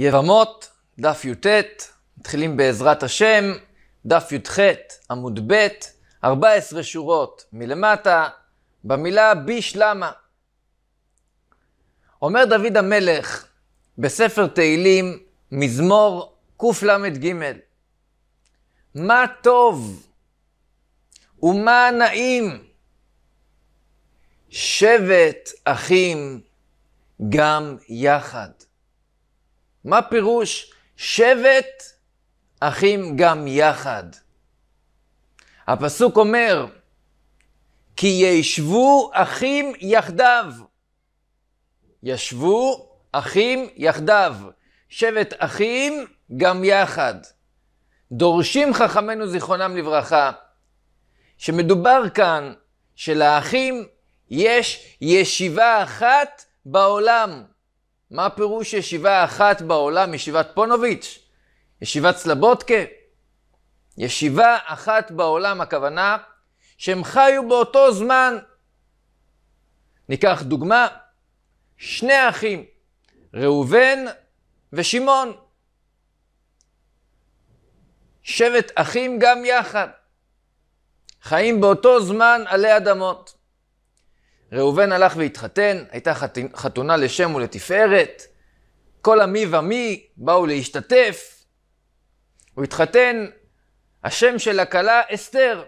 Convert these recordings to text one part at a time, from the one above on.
יבמות, דף י"ט, מתחילים בעזרת השם, דף י"ח, עמוד ב', 14 שורות מלמטה, במילה ביש למה. אומר דוד המלך בספר תהילים, מזמור קל"ג, מה טוב ומה נעים שבט אחים גם יחד. מה פירוש שבט אחים גם יחד? הפסוק אומר, כי ישבו אחים יחדיו. ישבו אחים יחדיו. שבט אחים גם יחד. דורשים חכמינו זיכרונם לברכה, שמדובר כאן שלאחים יש ישיבה אחת בעולם. מה פירוש ישיבה אחת בעולם, ישיבת פונוביץ', ישיבת סלבודקה? ישיבה אחת בעולם, הכוונה שהם חיו באותו זמן. ניקח דוגמה, שני אחים, ראובן ושמעון. שבט אחים גם יחד, חיים באותו זמן עלי אדמות. ראובן הלך והתחתן, הייתה חתונה לשם ולתפארת, כל המי ומי באו להשתתף. הוא התחתן, השם של הכלה אסתר.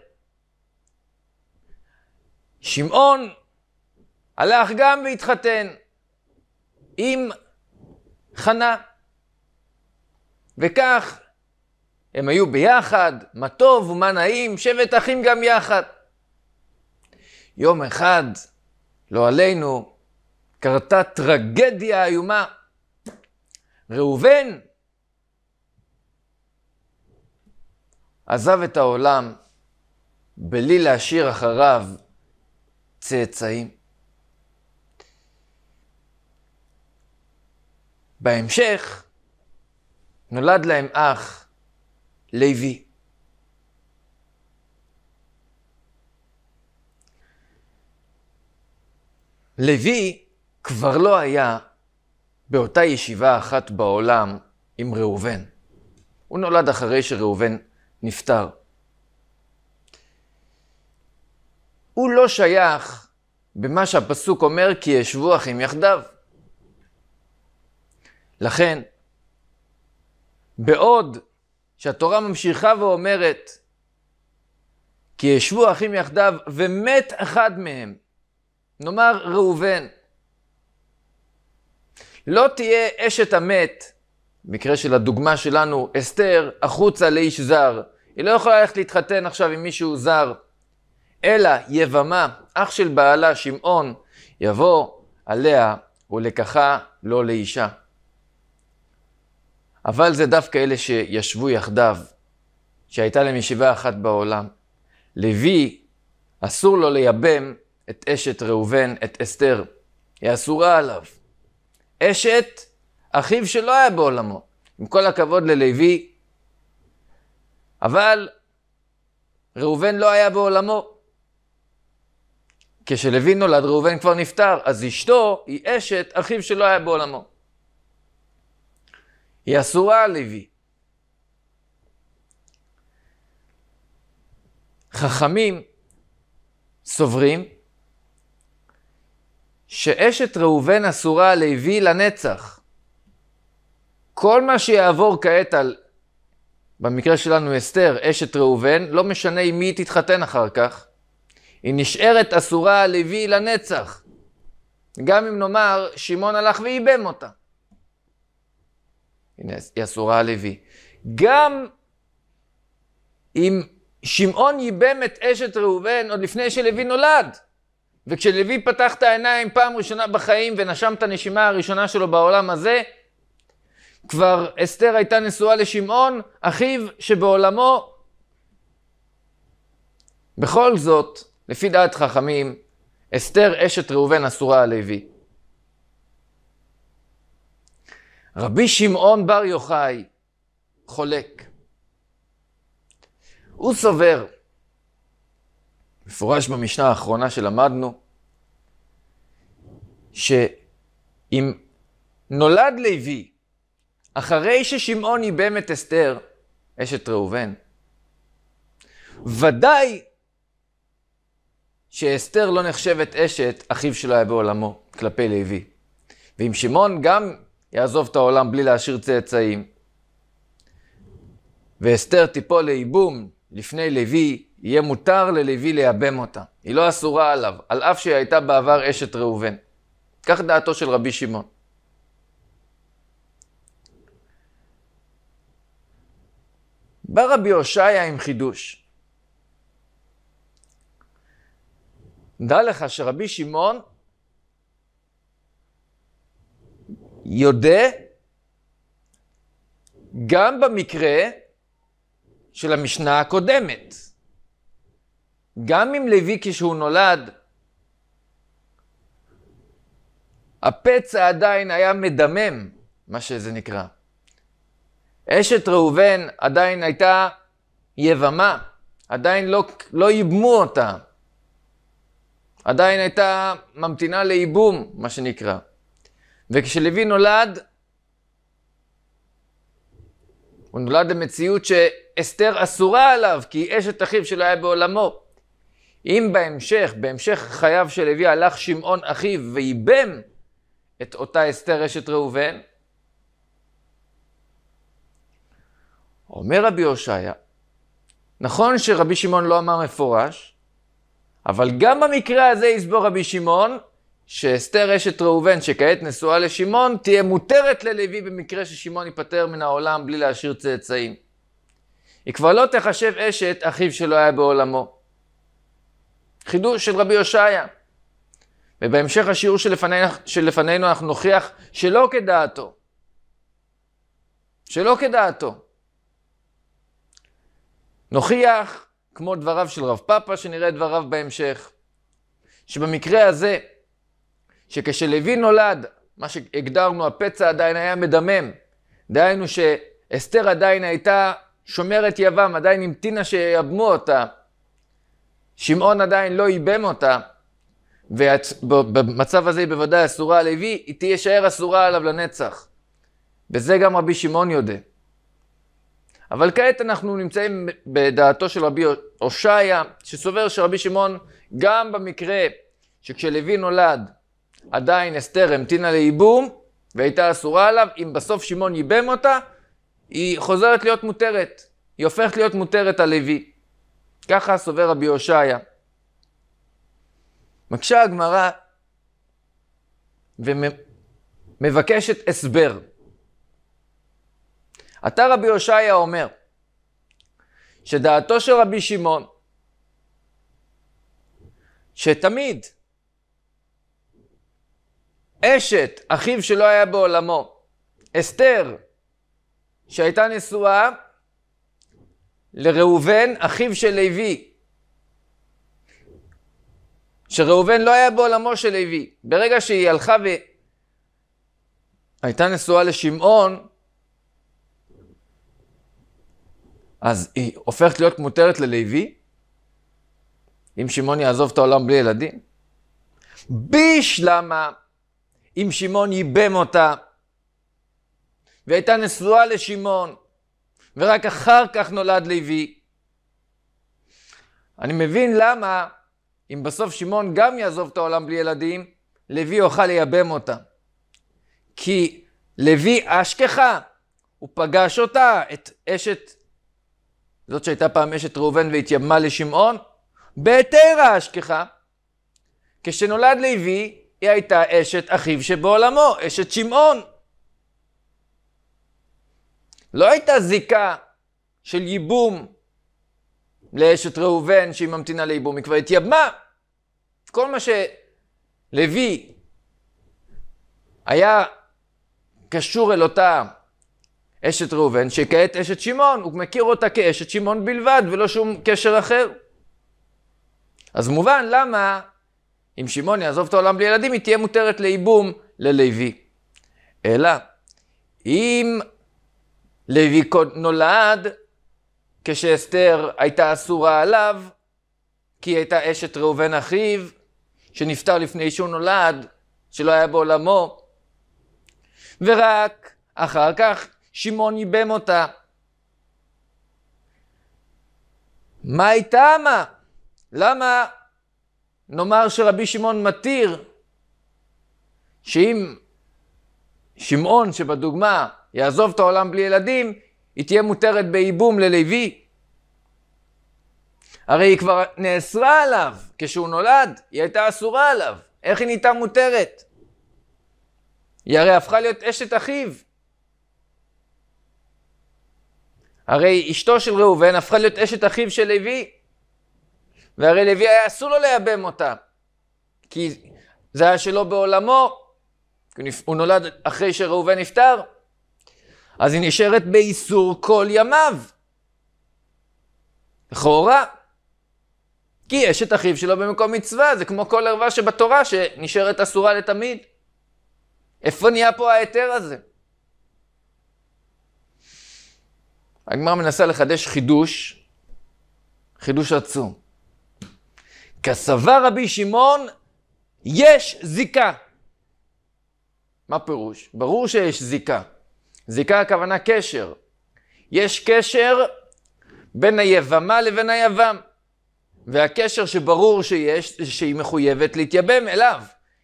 שמעון הלך גם והתחתן עם חנה. וכך הם היו ביחד, מה טוב ומה נעים, שבט אחים גם יחד. יום אחד לא עלינו, קרתה טרגדיה איומה. ראובן עזב את העולם בלי להשאיר אחריו צאצאים. בהמשך נולד להם אח, לוי. לוי כבר לא היה באותה ישיבה אחת בעולם עם ראובן. הוא נולד אחרי שראובן נפטר. הוא לא שייך במה שהפסוק אומר כי ישבו אחים יחדיו. לכן, בעוד שהתורה ממשיכה ואומרת כי ישבו אחים יחדיו ומת אחד מהם נאמר ראובן. לא תהיה אשת המת, במקרה של הדוגמה שלנו, אסתר, החוצה לאיש זר. היא לא יכולה ללכת להתחתן עכשיו עם מישהו זר. אלא יבמה, אח של בעלה, שמעון, יבוא עליה ולקחה לא לאישה. אבל זה דווקא אלה שישבו יחדיו, שהייתה להם ישיבה אחת בעולם. לוי, אסור לו לייבם את אשת ראובן, את אסתר. היא אסורה עליו. אשת אחיו שלא היה בעולמו. עם כל הכבוד ללוי, אבל ראובן לא היה בעולמו. כשלוי נולד, ראובן כבר נפטר, אז אשתו היא אשת אחיו שלא היה בעולמו. היא אסורה על לוי. חכמים סוברים שאשת ראובן אסורה הלוי לנצח. כל מה שיעבור כעת על, במקרה שלנו אסתר, אשת ראובן, לא משנה עם מי היא תתחתן אחר כך, היא נשארת אסורה הלוי לנצח. גם אם נאמר, שמעון הלך ואיבם אותה. הנה, היא אסורה הלוי. גם אם שמעון ייבם את אשת ראובן עוד לפני שלוי נולד, וכשלוי פתח את העיניים פעם ראשונה בחיים ונשם את הנשימה הראשונה שלו בעולם הזה, כבר אסתר הייתה נשואה לשמעון, אחיו שבעולמו. בכל זאת, לפי דעת חכמים, אסתר אשת ראובן אסורה הלוי. רבי שמעון בר יוחאי חולק. הוא סובר מפורש במשנה האחרונה שלמדנו, שאם נולד לוי אחרי ששמעון ייבם את אסתר, אשת ראובן, ודאי שאסתר לא נחשבת אשת, אחיו שלו היה בעולמו, כלפי לוי. ואם שמעון גם יעזוב את העולם בלי להשאיר צאצאים, ואסתר תיפול לייבום לפני לוי, יהיה מותר ללוי לייבם אותה. היא לא אסורה עליו, על אף שהיא הייתה בעבר אשת ראובן. כך דעתו של רבי שמעון. בא רבי הושעיה עם חידוש. דע לך שרבי שמעון יודע גם במקרה של המשנה הקודמת. גם אם לוי כשהוא נולד, הפצע עדיין היה מדמם, מה שזה נקרא. אשת ראובן עדיין הייתה יבמה, עדיין לא, לא ייבמו אותה. עדיין הייתה ממתינה לייבום, מה שנקרא. וכשלוי נולד, הוא נולד למציאות שאסתר אסורה עליו, כי אשת אחיו שלו היה בעולמו. אם בהמשך, בהמשך חייו של לוי הלך שמעון אחיו ואיבם את אותה אסתר אשת ראובן, אומר רבי הושעיה, נכון שרבי שמעון לא אמר מפורש, אבל גם במקרה הזה יסבור רבי שמעון שאסתר אשת ראובן, שכעת נשואה לשמעון, תהיה מותרת ללוי במקרה ששמעון ייפטר מן העולם בלי להשאיר צאצאים. היא כבר לא תחשב אשת אחיו שלא היה בעולמו. חידוש של רבי הושעיה. ובהמשך השיעור שלפנינו, שלפנינו אנחנו נוכיח שלא כדעתו. שלא כדעתו. נוכיח, כמו דבריו של רב פאפה, שנראה את דבריו בהמשך, שבמקרה הזה, שכשלוי נולד, מה שהגדרנו, הפצע עדיין היה מדמם, דהיינו שאסתר עדיין הייתה שומרת יבם, עדיין המתינה שיבמו אותה, שמעון עדיין לא ייבם אותה, ובמצב הזה היא בוודאי אסורה על לוי, היא תישאר אסורה עליו לנצח. וזה גם רבי שמעון יודע. אבל כעת אנחנו נמצאים בדעתו של רבי הושעיה, שסובר שרבי שמעון, גם במקרה שכשלוי נולד, עדיין אסתר המתינה לייבום, והייתה אסורה עליו, אם בסוף שמעון ייבם אותה, היא חוזרת להיות מותרת. היא הופכת להיות מותרת על לוי. ככה סובר רבי הושעיה. מקשה הגמרא ומבקשת הסבר. אתה רבי הושעיה אומר שדעתו של רבי שמעון שתמיד אשת אחיו שלא היה בעולמו, אסתר שהייתה נשואה לראובן, אחיו של לוי, שראובן לא היה בעולמו של לוי. ברגע שהיא הלכה והייתה נשואה לשמעון, אז היא הופכת להיות מותרת ללוי, אם שמעון יעזוב את העולם בלי ילדים? ביש למה אם שמעון ייבם אותה והייתה נשואה לשמעון ורק אחר כך נולד לוי. אני מבין למה, אם בסוף שמעון גם יעזוב את העולם בלי ילדים, לוי יוכל לייבם אותה. כי לוי אשכחה, הוא פגש אותה, את אשת, זאת שהייתה פעם אשת ראובן והתייבמה לשמעון, בהתר האשכחה. כשנולד לוי, היא הייתה אשת אחיו שבעולמו, אשת שמעון. לא הייתה זיקה של ייבום לאשת ראובן שהיא ממתינה לייבום, היא כבר התייבמה. כל מה שלוי היה קשור אל אותה אשת ראובן, שכעת אשת שמעון, הוא מכיר אותה כאשת שמעון בלבד ולא שום קשר אחר. אז מובן למה אם שמעון יעזוב את העולם בלי ילדים, היא תהיה מותרת לייבום ללוי. אלא אם לוי נולד כשאסתר הייתה אסורה עליו, כי היא הייתה אשת ראובן אחיו, שנפטר לפני שהוא נולד, שלא היה בעולמו. ורק אחר כך שמעון ייבם אותה. מה היא טעמה? למה נאמר שרבי שמעון מתיר שאם שמעון שבדוגמה יעזוב את העולם בלי ילדים, היא תהיה מותרת בייבום ללוי. הרי היא כבר נאסרה עליו כשהוא נולד, היא הייתה אסורה עליו, איך היא נהייתה מותרת? היא הרי הפכה להיות אשת אחיו. הרי אשתו של ראובן הפכה להיות אשת אחיו של לוי, והרי לוי היה אסור לו לייבם אותה, כי זה היה שלו בעולמו, הוא נולד אחרי שראובן נפטר. אז היא נשארת באיסור כל ימיו. לכאורה. כי יש את אחיו שלו במקום מצווה, זה כמו כל ערווה שבתורה שנשארת אסורה לתמיד. איפה נהיה פה ההיתר הזה? הגמרא מנסה לחדש חידוש, חידוש עצום. כסבר רבי שמעון, יש זיקה. מה פירוש? ברור שיש זיקה. זיקה הכוונה קשר. יש קשר בין היבמה לבין היבם. והקשר שברור שיש, שהיא מחויבת להתייבם אליו.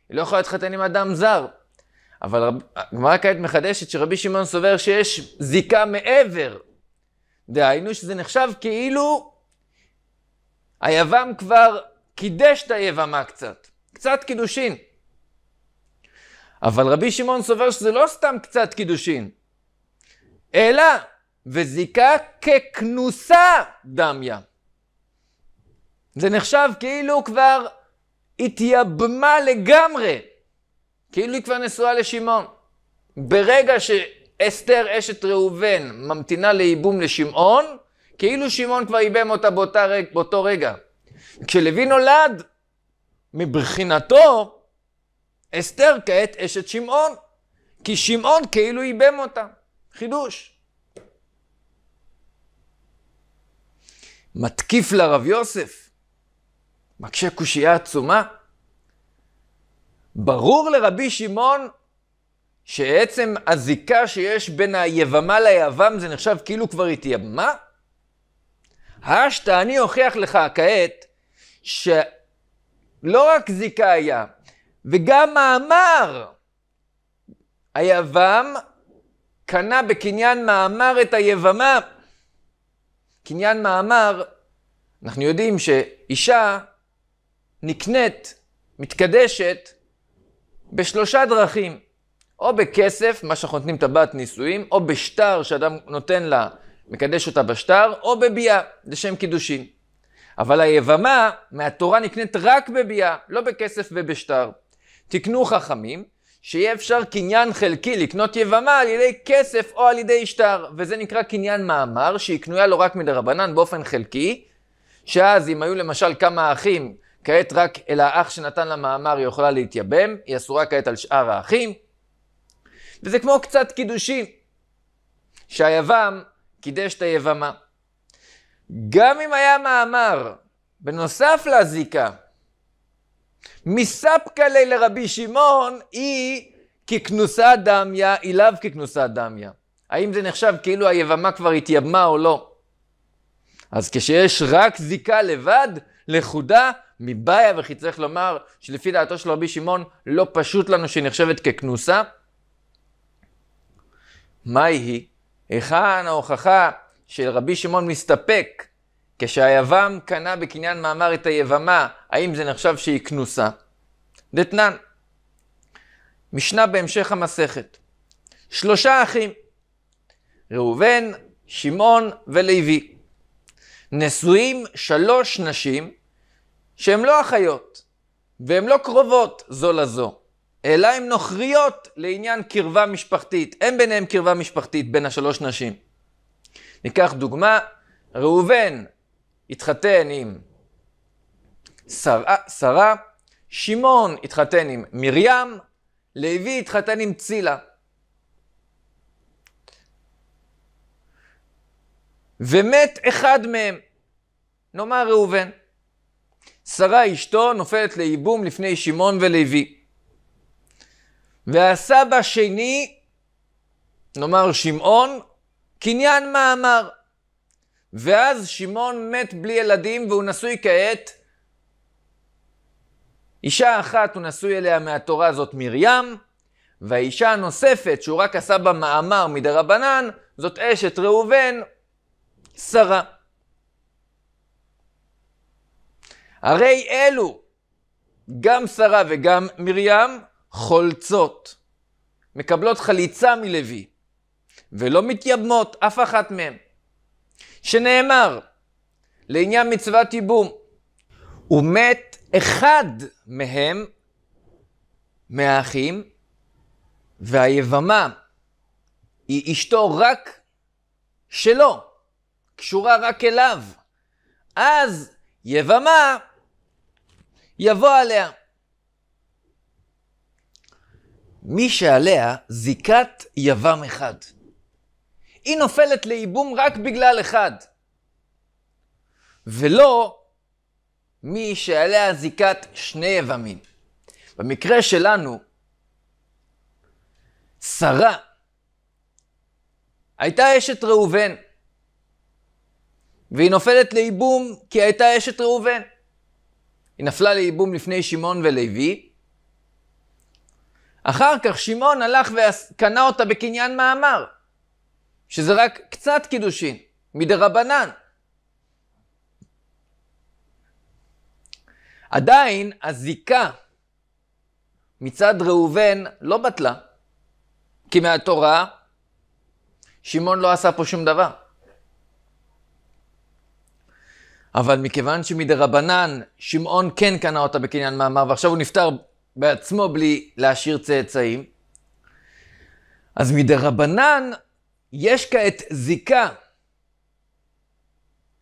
היא לא יכולה להתחתן עם אדם זר. אבל הגמרא כעת מחדשת שרבי שמעון סובר שיש זיקה מעבר. דהיינו שזה נחשב כאילו היבם כבר קידש את היבמה קצת. קצת קידושין. אבל רבי שמעון סובר שזה לא סתם קצת קידושין, אלא וזיקה ככנוסה דמיה. זה נחשב כאילו כבר התייבמה לגמרי, כאילו היא כבר נשואה לשמעון. ברגע שאסתר אשת ראובן ממתינה לייבום לשמעון, כאילו שמעון כבר ייבם אותה באותה באותו רגע. כשלוי נולד, מבחינתו, אסתר כעת אשת שמעון, כי שמעון כאילו ייבם אותה. חידוש. מתקיף לרב יוסף, מקשה קושייה עצומה. ברור לרבי שמעון שעצם הזיקה שיש בין היבמה ליבם זה נחשב כאילו כבר התייבמה? השתא אני אוכיח לך כעת שלא רק זיקה היה, וגם מאמר היבם קנה בקניין מאמר את היבמה. קניין מאמר, אנחנו יודעים שאישה נקנית, מתקדשת, בשלושה דרכים. או בכסף, מה שאנחנו נותנים טבעת נישואים, או בשטר שאדם נותן לה, מקדש אותה בשטר, או בביאה, לשם קידושין. אבל היבמה מהתורה נקנית רק בביאה, לא בכסף ובשטר. תקנו חכמים שיהיה אפשר קניין חלקי לקנות יבמה על ידי כסף או על ידי שטר, וזה נקרא קניין מאמר, שהיא קנויה לא רק מדרבנן באופן חלקי, שאז אם היו למשל כמה אחים, כעת רק אל האח שנתן לה מאמר היא יכולה להתייבם, היא אסורה כעת על שאר האחים, וזה כמו קצת קידושים, שהיבם קידש את היבמה. גם אם היה מאמר, בנוסף לזיקה, מספקלי לרבי שמעון היא ככנוסה דמיה, היא לאו ככנוסה דמיה. האם זה נחשב כאילו היבמה כבר התייבמה או לא? אז כשיש רק זיקה לבד, לכודה, מבעיה, וכי צריך לומר שלפי דעתו של רבי שמעון, לא פשוט לנו שהיא נחשבת ככנוסה. מהי היא? היכן ההוכחה של רבי שמעון מסתפק כשהיבם קנה בקניין מאמר את היבמה, האם זה נחשב שהיא כנוסה? דתנן. משנה בהמשך המסכת. שלושה אחים, ראובן, שמעון ולוי. נשואים שלוש נשים שהן לא אחיות והן לא קרובות זו לזו, אלא הן נוכריות לעניין קרבה משפחתית. אין ביניהן קרבה משפחתית בין השלוש נשים. ניקח דוגמה, ראובן התחתן עם שרה, שרה, שמעון התחתן עם מרים, לוי התחתן עם צילה. ומת אחד מהם, נאמר ראובן. שרה אשתו נופלת לייבום לפני שמעון ולוי. והסבא שני, נאמר שמעון, קניין מאמר. ואז שמעון מת בלי ילדים והוא נשוי כעת. אישה אחת הוא נשוי אליה מהתורה הזאת מרים, והאישה הנוספת שהוא רק עשה בה מאמר מדרבנן, זאת אשת ראובן, שרה. הרי אלו, גם שרה וגם מרים, חולצות. מקבלות חליצה מלוי, ולא מתייבמות אף אחת מהן. שנאמר לעניין מצוות ייבום, ומת אחד מהם, מהאחים, והיבמה היא אשתו רק שלו, קשורה רק אליו. אז יבמה יבוא עליה. מי שעליה זיקת יבם אחד. היא נופלת לייבום רק בגלל אחד. ולא מי שעליה זיקת שני יבמים. במקרה שלנו, שרה הייתה אשת ראובן, והיא נופלת לייבום כי הייתה אשת ראובן. היא נפלה לייבום לפני שמעון ולוי. אחר כך שמעון הלך וקנה אותה בקניין מאמר. שזה רק קצת קידושין, מדרבנן. עדיין הזיקה מצד ראובן לא בטלה, כי מהתורה שמעון לא עשה פה שום דבר. אבל מכיוון שמדרבנן שמעון כן קנה אותה בקניין מאמר, ועכשיו הוא נפטר בעצמו בלי להשאיר צאצאים, אז מדרבנן יש כעת זיקה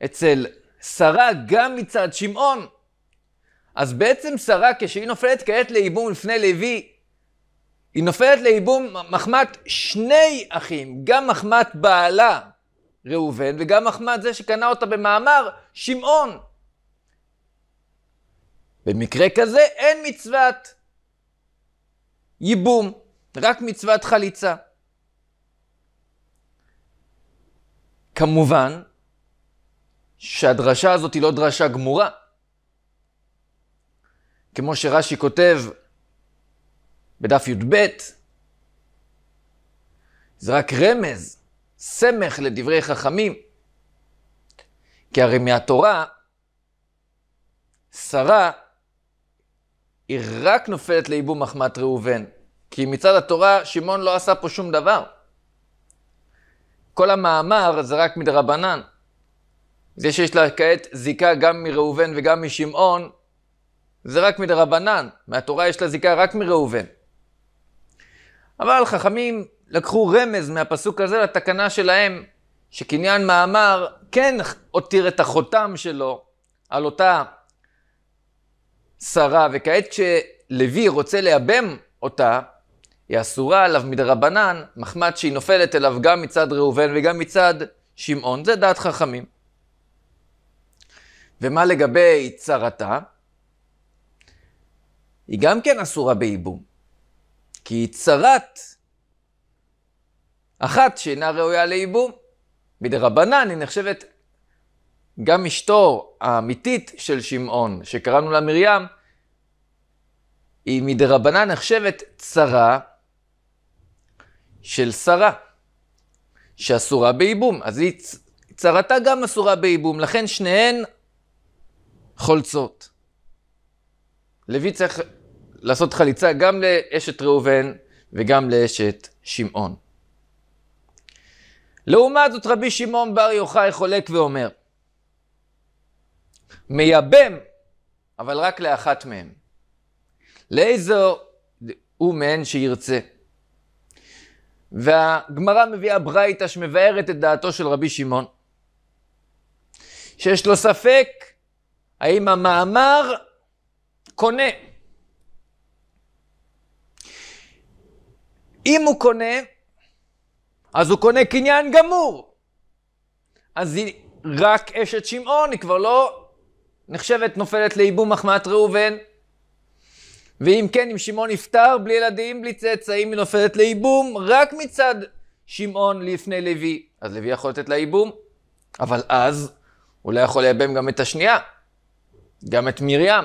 אצל שרה גם מצד שמעון. אז בעצם שרה, כשהיא נופלת כעת לייבום לפני לוי, היא נופלת לייבום מחמת שני אחים, גם מחמת בעלה ראובן וגם מחמת זה שקנה אותה במאמר שמעון. במקרה כזה אין מצוות ייבום, רק מצוות חליצה. כמובן שהדרשה הזאת היא לא דרשה גמורה. כמו שרש"י כותב בדף י"ב, זה רק רמז, סמך לדברי חכמים. כי הרי מהתורה, שרה היא רק נופלת לייבום מחמת ראובן. כי מצד התורה, שמעון לא עשה פה שום דבר. כל המאמר זה רק מדרבנן. זה שיש לה כעת זיקה גם מראובן וגם משמעון, זה רק מדרבנן. מהתורה יש לה זיקה רק מראובן. אבל חכמים לקחו רמז מהפסוק הזה לתקנה שלהם, שקניין מאמר כן הותיר את החותם שלו על אותה שרה, וכעת כשלוי רוצה לייבם אותה, היא אסורה עליו מדרבנן, מחמת שהיא נופלת אליו גם מצד ראובן וגם מצד שמעון. זה דעת חכמים. ומה לגבי צרתה? היא גם כן אסורה בייבום. כי היא צרת אחת שאינה ראויה לייבום. מדרבנן היא נחשבת גם אשתו האמיתית של שמעון, שקראנו לה מרים, היא מדרבנן נחשבת צרה של שרה, שאסורה בייבום. אז היא, צרתה גם אסורה בייבום, לכן שניהן חולצות. לוי צריך לעשות חליצה גם לאשת ראובן וגם לאשת שמעון. לעומת זאת רבי שמעון בר יוחאי חולק ואומר, מייבם, אבל רק לאחת מהן. לאיזו הוא מהן שירצה. והגמרא מביאה ברייתא שמבארת את דעתו של רבי שמעון, שיש לו ספק האם המאמר קונה. אם הוא קונה, אז הוא קונה קניין גמור. אז היא רק אשת שמעון, היא כבר לא נחשבת נופלת לאיבום מחמת ראובן. ואם כן, אם שמעון נפטר, בלי ילדים, בלי צאצאים, היא נופלת לייבום רק מצד שמעון לפני לוי. אז לוי יכול לתת לה ייבום, אבל אז הוא לא יכול לייבם גם את השנייה, גם את מרים.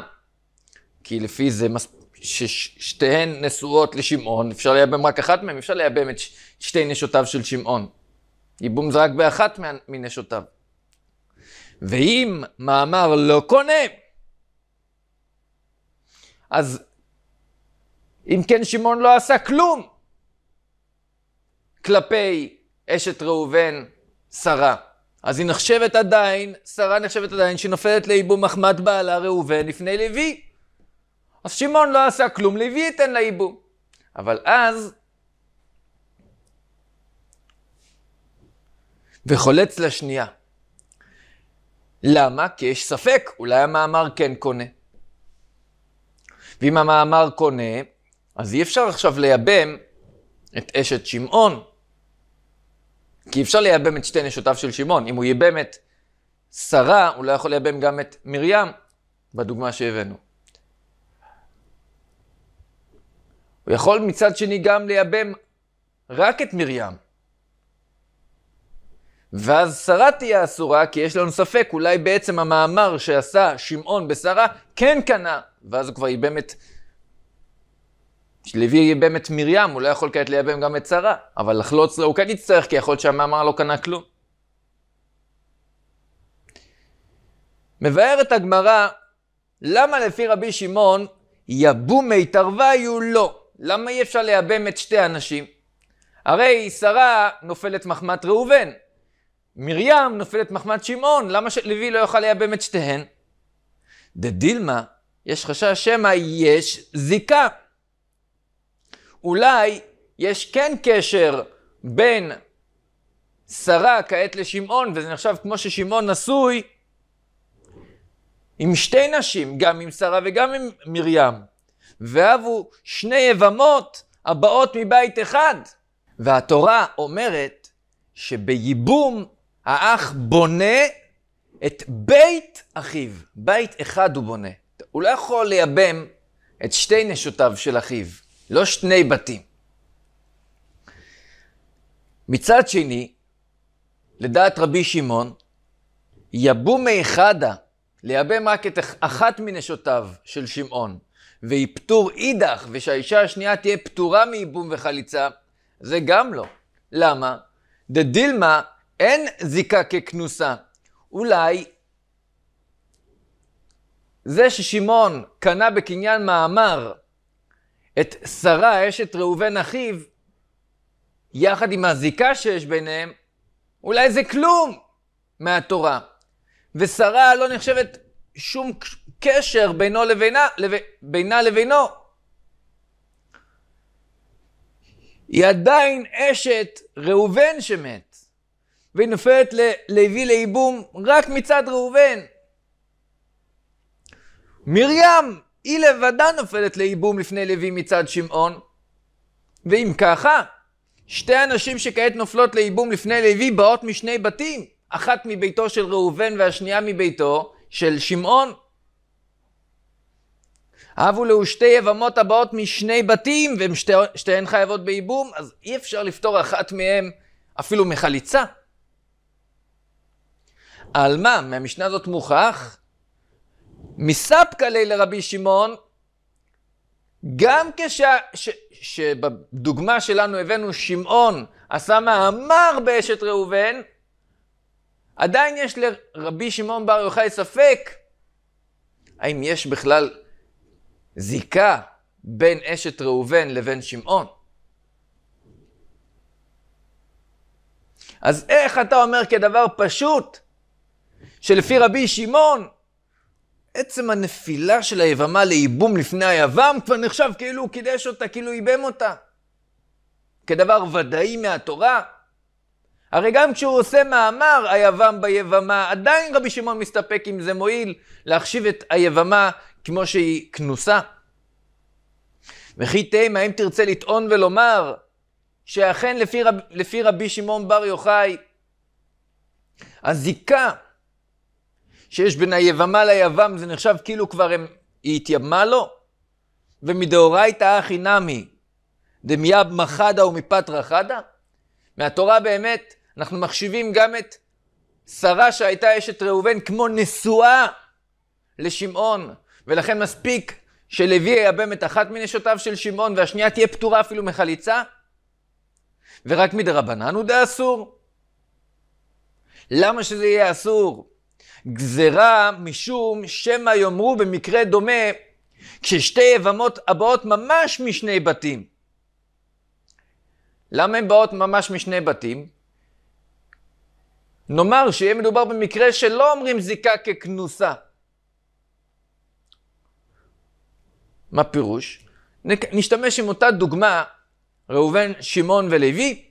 כי לפי זה מס... ששתיהן נשואות לשמעון, אפשר לייבם רק אחת מהן, אפשר לייבם את ש... שתי נשותיו של שמעון. ייבום זה רק באחת מנשותיו. ואם מאמר לא קונה, אז אם כן, שמעון לא עשה כלום כלפי אשת ראובן, שרה. אז היא נחשבת עדיין, שרה נחשבת עדיין, שנופלת לאיבו מחמת בעלה ראובן לפני לוי. אז שמעון לא עשה כלום, לוי ייתן לה איבו. אבל אז, וחולץ לשנייה. למה? כי יש ספק, אולי המאמר כן קונה. ואם המאמר קונה, אז אי אפשר עכשיו לייבם את אשת שמעון, כי אפשר לייבם את שתי נשותיו של שמעון. אם הוא ייבם את שרה, הוא לא יכול לייבם גם את מרים, בדוגמה שהבאנו. הוא יכול מצד שני גם לייבם רק את מרים. ואז שרה תהיה אסורה, כי יש לנו ספק, אולי בעצם המאמר שעשה שמעון בשרה כן קנה, ואז הוא כבר ייבם את שלוי ייבם את מרים, הוא לא יכול כעת לייבם גם את שרה, אבל לחלוץ לו הוא כן יצטרך, כי יכול להיות שהמאמר לא קנה כלום. מבארת הגמרא, למה לפי רבי שמעון, יבום מיתרוויו לא? למה אי אפשר לייבם את שתי הנשים? הרי שרה נופלת מחמת ראובן, מרים נופלת מחמת שמעון, למה שלוי לא יוכל לייבם את שתיהן? דדילמה, יש חשש שמא יש זיקה. אולי יש כן קשר בין שרה כעת לשמעון, וזה נחשב כמו ששמעון נשוי עם שתי נשים, גם עם שרה וגם עם מרים. והבו שני יבמות הבאות מבית אחד. והתורה אומרת שביבום האח בונה את בית אחיו. בית אחד הוא בונה. הוא לא יכול לייבם את שתי נשותיו של אחיו. לא שני בתים. מצד שני, לדעת רבי שמעון, יבום מאחדה, לייבם רק את אחת מנשותיו של שמעון, ויפטור אידך, ושהאישה השנייה תהיה פטורה מייבום וחליצה, זה גם לא. למה? דדילמה אין זיקה ככנוסה. אולי זה ששמעון קנה בקניין מאמר את שרה, אשת ראובן אחיו, יחד עם הזיקה שיש ביניהם, אולי זה כלום מהתורה. ושרה לא נחשבת שום קשר בינו לבינה, לב, בינה לבינו. היא עדיין אשת ראובן שמת, והיא נופלת ללוי לייבום רק מצד ראובן. מרים היא לבדה נופלת לייבום לפני לוי מצד שמעון. ואם ככה, שתי הנשים שכעת נופלות לייבום לפני לוי באות משני בתים, אחת מביתו של ראובן והשנייה מביתו של שמעון. הבו לו שתי יבמות הבאות משני בתים, והן שתי, שתיהן חייבות בייבום, אז אי אפשר לפתור אחת מהן אפילו מחליצה. על מה? מהמשנה הזאת מוכח מספקא ליה לרבי שמעון, גם כשבדוגמה שלנו הבאנו שמעון עשה מאמר באשת ראובן, עדיין יש לרבי שמעון בר יוחאי ספק האם יש בכלל זיקה בין אשת ראובן לבין שמעון. אז איך אתה אומר כדבר פשוט שלפי רבי שמעון עצם הנפילה של היבמה לייבום לפני היבם כבר נחשב כאילו הוא קידש אותה, כאילו ייבם אותה. כדבר ודאי מהתורה. הרי גם כשהוא עושה מאמר היבם ביבמה, עדיין רבי שמעון מסתפק אם זה מועיל להחשיב את היבמה כמו שהיא כנוסה. וכי תימה, אם תרצה לטעון ולומר שאכן לפי, רב, לפי רבי שמעון בר יוחאי, הזיקה שיש בין היבמה ליבם, זה נחשב כאילו כבר הם, היא התייבמה לו? ומדאורייתא אחי נמי, דמיאב מחדה ומפטרה חדה? מהתורה באמת, אנחנו מחשיבים גם את שרה שהייתה אשת ראובן כמו נשואה לשמעון, ולכן מספיק שלוי ייבם את אחת מנשותיו של שמעון והשנייה תהיה פטורה אפילו מחליצה? ורק מדרבנן הוא דאסור? למה שזה יהיה אסור? גזרה משום שמא יאמרו במקרה דומה, כששתי יבמות הבאות ממש משני בתים. למה הן באות ממש משני בתים? נאמר שיהיה מדובר במקרה שלא אומרים זיקה ככנוסה. מה פירוש? נשתמש עם אותה דוגמה, ראובן, שמעון ולוי.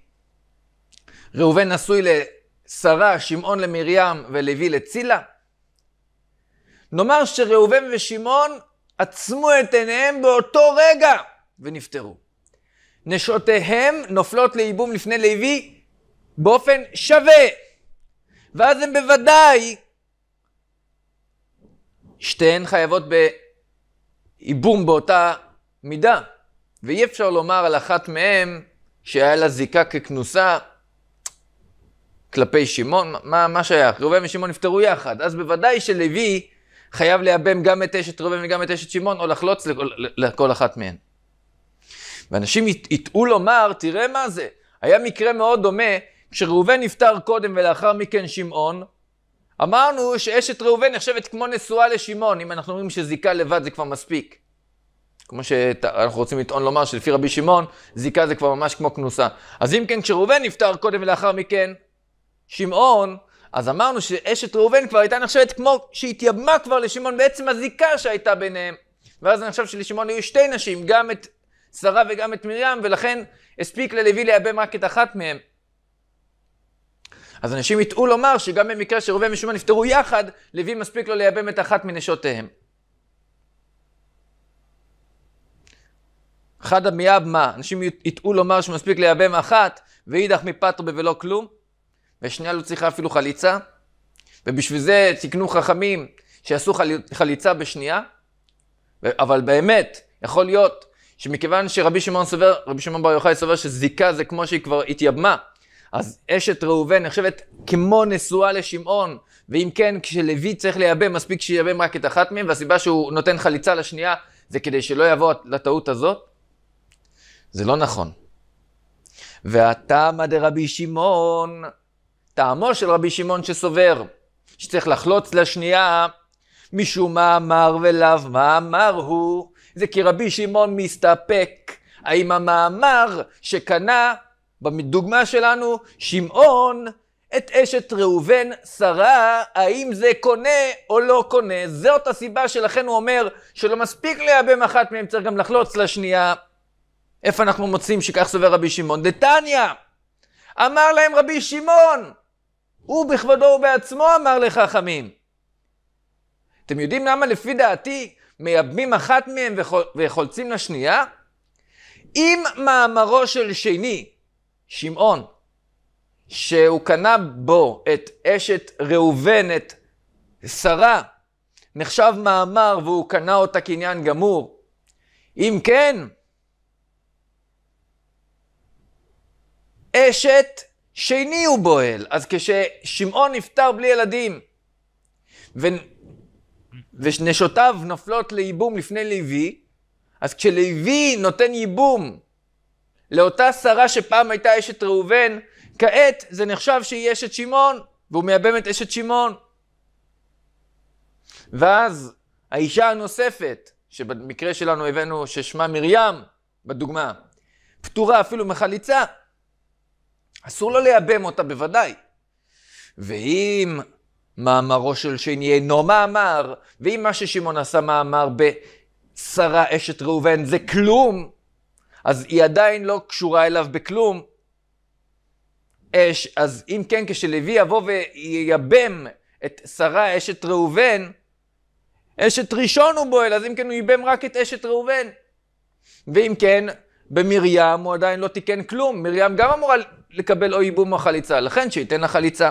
ראובן נשוי שרה, שמעון למרים ולוי לצילה? נאמר שראובן ושמעון עצמו את עיניהם באותו רגע ונפטרו. נשותיהם נופלות לייבום לפני לוי באופן שווה, ואז הם בוודאי שתיהן חייבות בייבום באותה מידה, ואי אפשר לומר על אחת מהן שהיה לה זיקה ככנוסה כלפי שמעון, מה, מה שייך? ראובן ושמעון נפטרו יחד, אז בוודאי שלוי חייב לייבם גם את אשת ראובן וגם את אשת שמעון, או לחלוץ לכל, לכל אחת מהן. ואנשים יטעו לומר, תראה מה זה, היה מקרה מאוד דומה, כשראובן נפטר קודם ולאחר מכן שמעון, אמרנו שאשת ראובן נחשבת כמו נשואה לשמעון, אם אנחנו אומרים שזיקה לבד זה כבר מספיק. כמו שאנחנו רוצים לטעון לומר שלפי רבי שמעון, זיקה זה כבר ממש כמו כנוסה. אז אם כן, כשראובן נפטר קודם ולאחר מכן, שמעון, אז אמרנו שאשת ראובן כבר הייתה נחשבת כמו שהתייבמה כבר לשמעון בעצם הזיקה שהייתה ביניהם. ואז אני חושב שלשמעון היו שתי נשים, גם את שרה וגם את מרים, ולכן הספיק ללוי לייבם רק את אחת מהן. אז אנשים יטעו לומר שגם במקרה שראובן ושמעון נפטרו יחד, לוי מספיק לו לייבם את אחת מנשותיהם. חד המייב מה? אנשים יטעו לומר שמספיק לייבם אחת, ואידך מפטרו ולא כלום. והשנייה לא צריכה אפילו חליצה, ובשביל זה תקנו חכמים שיעשו חליצה בשנייה, אבל באמת, יכול להיות שמכיוון שרבי שמעון סובר, רבי שמעון בר יוחאי סובר שזיקה זה כמו שהיא כבר התייבמה, אז אשת ראובן נחשבת כמו נשואה לשמעון, ואם כן, כשלוי צריך לייבם, מספיק שייבם רק את אחת מהם, והסיבה שהוא נותן חליצה לשנייה זה כדי שלא יבוא לטעות הזאת? זה לא נכון. ועתה מדרבי שמעון טעמו של רבי שמעון שסובר, שצריך לחלוץ לשנייה, משום מה אמר ולאו מה אמר הוא, זה כי רבי שמעון מסתפק. האם המאמר שקנה, בדוגמה שלנו, שמעון, את אשת ראובן, שרה, האם זה קונה או לא קונה. זאת הסיבה שלכן הוא אומר שלא מספיק לייבם אחת מהם, צריך גם לחלוץ לשנייה. איפה אנחנו מוצאים שכך סובר רבי שמעון? דתניא! אמר להם רבי שמעון, הוא בכבודו ובעצמו אמר לחכמים. אתם יודעים למה לפי דעתי מייבמים אחת מהם וחולצים לשנייה? אם מאמרו של שני, שמעון, שהוא קנה בו את אשת ראובן, את שרה, נחשב מאמר והוא קנה אותה קניין גמור, אם כן, אשת שני הוא בועל. אז כששמעון נפטר בלי ילדים, ו... ונשותיו נופלות לייבום לפני לוי, אז כשלוי נותן ייבום לאותה שרה שפעם הייתה אשת ראובן, כעת זה נחשב שהיא אשת שמעון, והוא מייבם את אשת שמעון. ואז האישה הנוספת, שבמקרה שלנו הבאנו ששמה מרים, בדוגמה, פטורה אפילו מחליצה, אסור לו לייבם אותה בוודאי. ואם מאמרו של שני אינו מאמר, ואם מה ששמעון עשה מאמר בשרה אשת ראובן זה כלום, אז היא עדיין לא קשורה אליו בכלום. אש, אז אם כן, כשלוי יבוא וייבם את שרה אשת ראובן, אשת ראשון הוא בועל, אז אם כן הוא ייבם רק את אשת ראובן. ואם כן, במרים הוא עדיין לא תיקן כלום, מרים גם אמורה לקבל או ייבום או חליצה, לכן שייתן לה חליצה.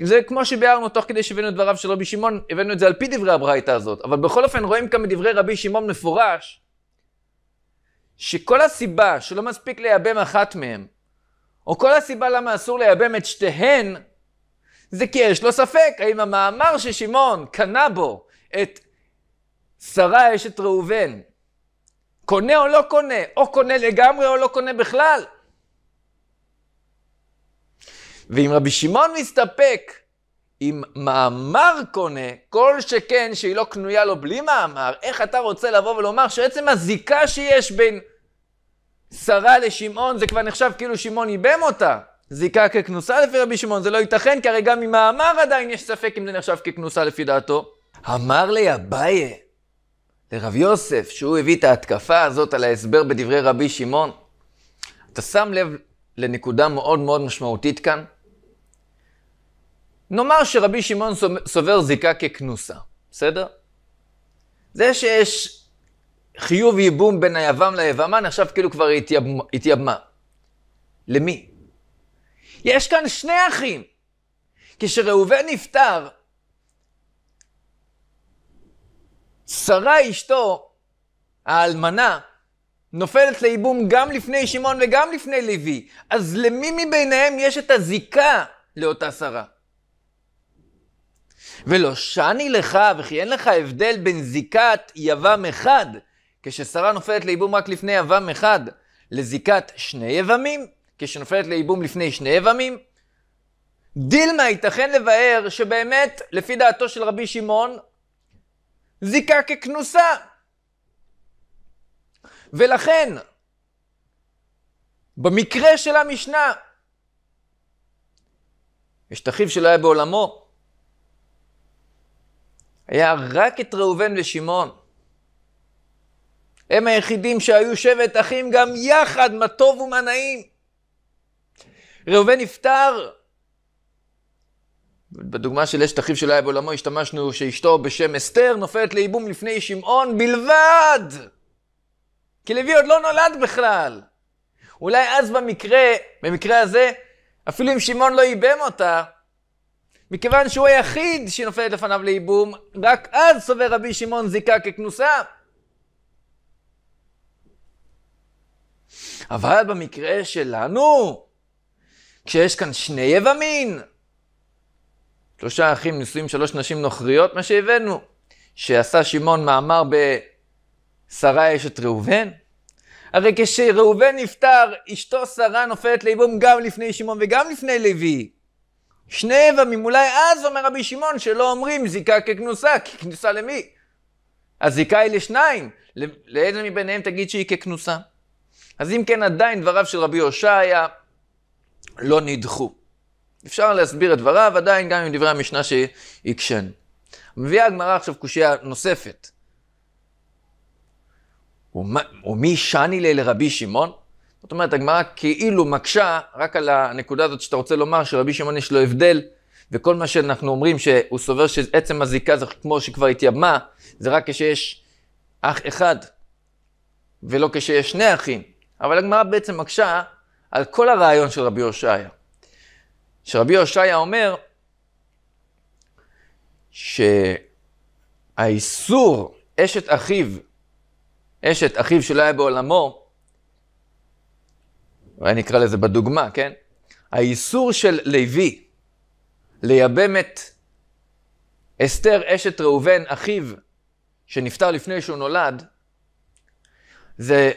זה כמו שביארנו תוך כדי שהבאנו את דבריו של רבי שמעון, הבאנו את זה על פי דברי הברייתא הזאת, אבל בכל אופן רואים כאן מדברי רבי שמעון מפורש, שכל הסיבה שלא מספיק לייבם אחת מהם, או כל הסיבה למה אסור לייבם את שתיהן, זה כי יש לו ספק האם המאמר ששמעון קנה בו את שרה אשת ראובן, קונה או לא קונה, או קונה לגמרי או לא קונה בכלל. ואם רבי שמעון מסתפק עם מאמר קונה, כל שכן שהיא לא קנויה לו בלי מאמר, איך אתה רוצה לבוא ולומר שעצם הזיקה שיש בין שרה לשמעון, זה כבר נחשב כאילו שמעון ייבם אותה. זיקה ככנוסה לפי רבי שמעון, זה לא ייתכן, כי הרי גם עם מאמר עדיין יש ספק אם זה נחשב ככנוסה לפי דעתו. אמר לי אביי, לרב יוסף, שהוא הביא את ההתקפה הזאת על ההסבר בדברי רבי שמעון, אתה שם לב לנקודה מאוד מאוד משמעותית כאן. נאמר שרבי שמעון סובר זיקה ככנוסה, בסדר? זה שיש חיוב ייבום בין היבם ליבמה נחשב כאילו כבר התייב... התייבמה. למי? יש כאן שני אחים. כשראובן נפטר, שרה אשתו, האלמנה, נופלת לייבום גם לפני שמעון וגם לפני לוי, אז למי מביניהם יש את הזיקה לאותה שרה? ולא שני לך, וכי אין לך הבדל בין זיקת יבם אחד, כששרה נופלת לייבום רק לפני יבם אחד, לזיקת שני יבמים, כשנופלת לייבום לפני שני יבמים. דילמה ייתכן לבאר שבאמת, לפי דעתו של רבי שמעון, זיקה ככנוסה, ולכן, במקרה של המשנה, יש את אחיו שלא היה בעולמו, היה רק את ראובן ושמעון. הם היחידים שהיו שבט אחים גם יחד, מה טוב ומה נעים. ראובן נפטר. בדוגמה של אשת אחיו שלא היה בעולמו, השתמשנו שאשתו בשם אסתר נופלת לייבום לפני שמעון בלבד. כי לוי עוד לא נולד בכלל. אולי אז במקרה, במקרה הזה, אפילו אם שמעון לא ייבם אותה, מכיוון שהוא היחיד שהיא נופלת לפניו לייבום, רק אז סובר רבי שמעון זיקה ככנוסה. אבל במקרה שלנו, כשיש כאן שני יבמין, שלושה אחים נשואים שלוש נשים נוכריות, מה שהבאנו, שעשה שמעון מאמר ב... שרה אשת ראובן? הרי כשראובן נפטר, אשתו שרה נופלת ליבום גם לפני שמעון וגם לפני לוי. שני איברים, אולי אז אומר רבי שמעון שלא אומרים זיקה ככנוסה, כי כנוסה למי? הזיקה היא לשניים, לאיזה מביניהם תגיד שהיא ככנוסה? אז אם כן, עדיין דבריו של רבי הושעיה לא נדחו. אפשר להסביר את דבריו, עדיין גם עם דברי המשנה שהקשן. מביאה הגמרא עכשיו קושייה נוספת. ומי שאני ליה לרבי שמעון? זאת אומרת, הגמרא כאילו מקשה רק על הנקודה הזאת שאתה רוצה לומר, שרבי שמעון יש לו הבדל, וכל מה שאנחנו אומרים שהוא סובר שעצם הזיקה זה כמו שכבר התייבמה, זה רק כשיש אח אחד, ולא כשיש שני אחים. אבל הגמרא בעצם מקשה על כל הרעיון של רבי הושעיה. שרבי הושעיה אומר שהאיסור אשת אחיו אשת אחיו שלא היה בעולמו, אולי נקרא לזה בדוגמה, כן? האיסור של לוי לייבם את אסתר אשת ראובן, אחיו, שנפטר לפני שהוא נולד, זה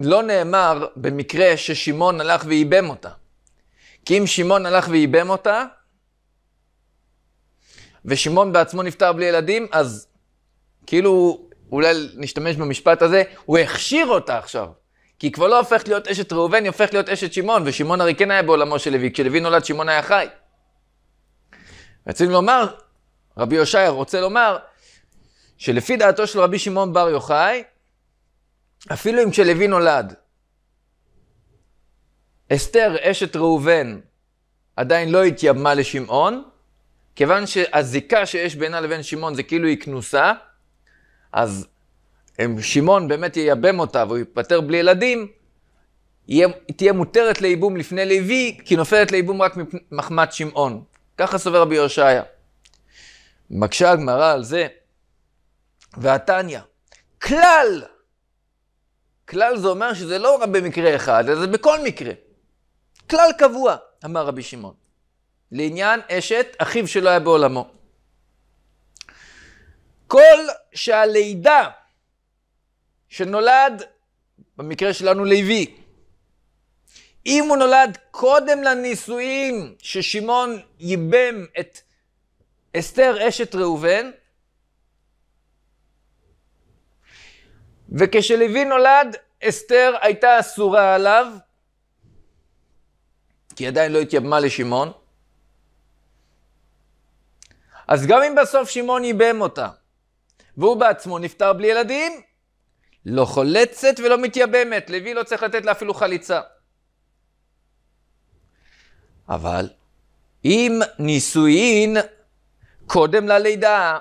לא נאמר במקרה ששמעון הלך וייבם אותה. כי אם שמעון הלך וייבם אותה, ושמעון בעצמו נפטר בלי ילדים, אז כאילו, אולי נשתמש במשפט הזה, הוא הכשיר אותה עכשיו. כי היא כבר לא הופכת להיות אשת ראובן, היא הופכת להיות אשת שמעון, ושמעון הרי כן היה בעולמו של לוי, כשלוי נולד שמעון היה חי. רצינו לומר, רבי יושעיה רוצה לומר, שלפי דעתו של רבי שמעון בר יוחאי, אפילו אם כשלוי נולד, אסתר אשת ראובן עדיין לא התייבמה לשמעון, כיוון שהזיקה שיש בינה לבין שמעון זה כאילו היא כנוסה, אז אם שמעון באמת ייבם אותה והוא ייפטר בלי ילדים, היא תהיה מותרת לייבום לפני לוי, כי נופלת לייבום רק מחמת שמעון. ככה סובר רבי יהושעיה. מקשה הגמרא על זה, והתניא, כלל, כלל זה אומר שזה לא רק במקרה אחד, אלא זה בכל מקרה. כלל קבוע, אמר רבי שמעון. לעניין אשת, אחיו שלא היה בעולמו. כל שהלידה שנולד, במקרה שלנו לוי, אם הוא נולד קודם לנישואים ששמעון ייבם את אסתר אשת ראובן, וכשלוי נולד, אסתר הייתה אסורה עליו, כי עדיין לא התייבמה לשמעון. אז גם אם בסוף שמעון ייבם אותה, והוא בעצמו נפטר בלי ילדים, לא חולצת ולא מתייבמת. לוי לא צריך לתת לה אפילו חליצה. אבל אם נישואין קודם ללידה,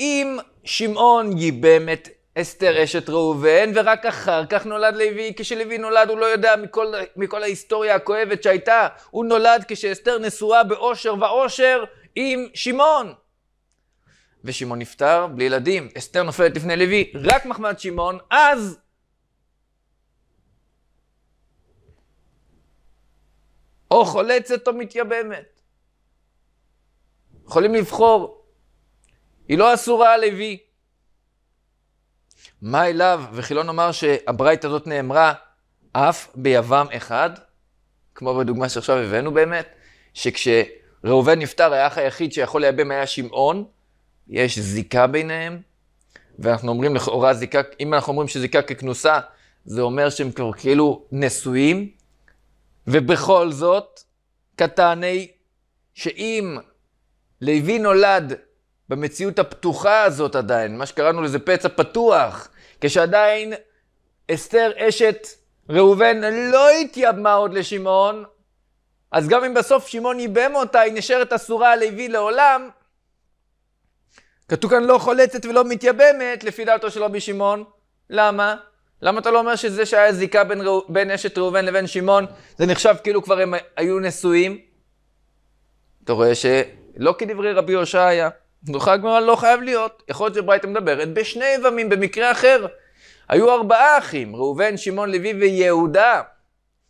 אם שמעון ייבם את אסתר אשת ראובן, ורק אחר כך נולד לוי. כשלוי נולד הוא לא יודע מכל, מכל ההיסטוריה הכואבת שהייתה. הוא נולד כשאסתר נשואה באושר ואושר עם שמעון. ושמעון נפטר בלי ילדים. אסתר נופלת לפני לוי, רק מחמד שמעון, אז... או חולצת או מתייבמת. יכולים לבחור. היא לא אסורה על לוי. מה אליו, וכי לא נאמר שהברית הזאת נאמרה אף ביבם אחד, כמו בדוגמה שעכשיו הבאנו באמת, שכשראובן נפטר, האח היחיד שיכול לייבם היה שמעון, יש זיקה ביניהם, ואנחנו אומרים לכאורה זיקה, אם אנחנו אומרים שזיקה ככנוסה, זה אומר שהם כבר כאילו נשואים, ובכל זאת, קטעני, שאם לוי נולד במציאות הפתוחה הזאת עדיין, מה שקראנו לזה פצע פתוח, כשעדיין אסתר אשת ראובן לא התייבמה עוד לשמעון, אז גם אם בסוף שמעון ייבם אותה, היא נשארת אסורה לוי לעולם, כתוב כאן לא חולצת ולא מתייבמת, לפי דעתו של רבי שמעון. למה? למה אתה לא אומר שזה שהיה זיקה בין, בין אשת ראובן לבין שמעון, זה נחשב כאילו כבר הם היו נשואים? אתה רואה שלא כדברי רבי הושעיה. נוחה הגמרא לא חייב להיות. יכול להיות שברייתא מדברת בשני יבמים, במקרה אחר. היו ארבעה אחים, ראובן, שמעון, לוי ויהודה.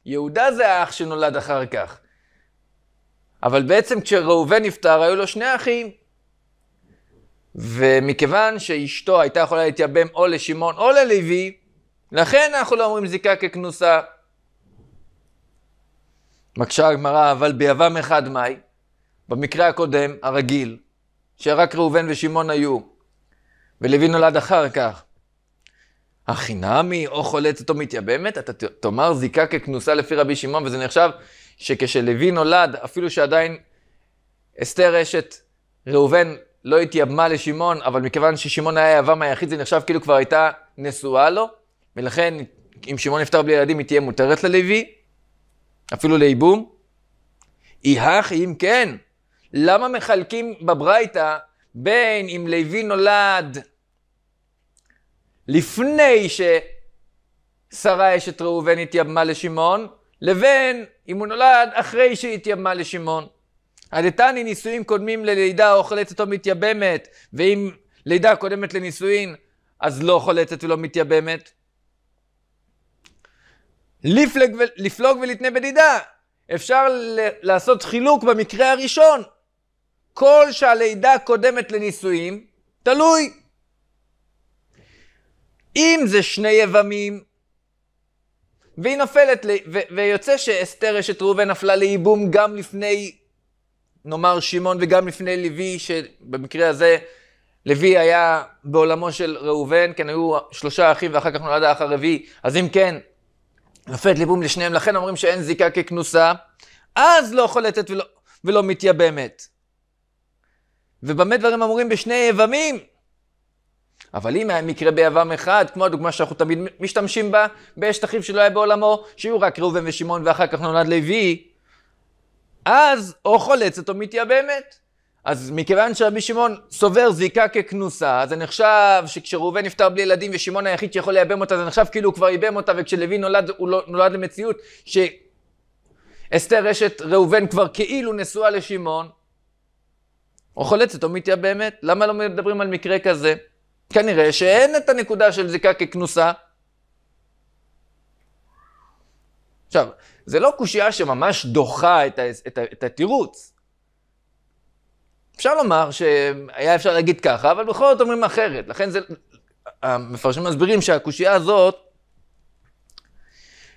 יהודה זה האח שנולד אחר כך. אבל בעצם כשראובן נפטר, היו לו שני אחים, ומכיוון שאשתו הייתה יכולה להתייבם או לשמעון או ללוי, לכן אנחנו לא אומרים זיקה ככנוסה. מקשה הגמרא, אבל ביבם אחד מאי, במקרה הקודם, הרגיל, שרק ראובן ושמעון היו, ולוי נולד אחר כך. החינמי או חולצת או מתייבמת, אתה תאמר זיקה ככנוסה לפי רבי שמעון, וזה נחשב שכשלוי נולד, אפילו שעדיין אסתר אשת ראובן לא התייבמה לשמעון, אבל מכיוון ששמעון היה היבם היחיד, זה נחשב כאילו כבר הייתה נשואה לו, ולכן אם שמעון נפטר בלי ילדים, היא תהיה מותרת ללוי, אפילו לייבום. אי איהך אם כן, למה מחלקים בברייתא בין אם לוי נולד לפני ששרה אשת ראובן התייבמה לשמעון, לבין אם הוא נולד אחרי שהתייבמה לשמעון. הדתני נישואים קודמים ללידה או חולצת או מתייבמת, ואם לידה קודמת לנישואין, אז לא חולצת ולא מתייבמת. לפלג ו... לפלוג ולתנה בדידה, אפשר ל... לעשות חילוק במקרה הראשון. כל שהלידה קודמת לנישואין, תלוי. אם זה שני יבמים, והיא נופלת, ל... ו... ויוצא שאסתר אשת ראובן נפלה לייבום גם לפני נאמר שמעון וגם לפני לוי, שבמקרה הזה לוי היה בעולמו של ראובן, כן, היו שלושה אחים ואחר כך נולד האח הרביעי, אז אם כן, נופלת ליבום לשניהם, לכן אומרים שאין זיקה ככנוסה, אז לא חולטת ולא, ולא מתייבמת. ובמה דברים אמורים בשני יבמים? אבל אם היה מקרה ביבם אחד, כמו הדוגמה שאנחנו תמיד משתמשים בה, באשת אחיו שלא היה בעולמו, שיהיו רק ראובן ושמעון ואחר כך נולד לוי, אז או חולצת או מתייבמת. אז מכיוון שרבי שמעון סובר זיקה ככנוסה, זה נחשב שכשראובן נפטר בלי ילדים ושמעון היחיד שיכול לייבם אותה, זה נחשב כאילו הוא כבר ייבם אותה, וכשלוי נולד, הוא לא, נולד למציאות שאסתר אשת ראובן כבר כאילו נשואה לשמעון, או חולצת או מתייבמת, למה לא מדברים על מקרה כזה? כנראה שאין את הנקודה של זיקה ככנוסה, עכשיו, זה לא קושייה שממש דוחה את, ה, את, ה, את התירוץ. אפשר לומר שהיה אפשר להגיד ככה, אבל בכל זאת אומרים אחרת. לכן זה, המפרשים מסבירים שהקושייה הזאת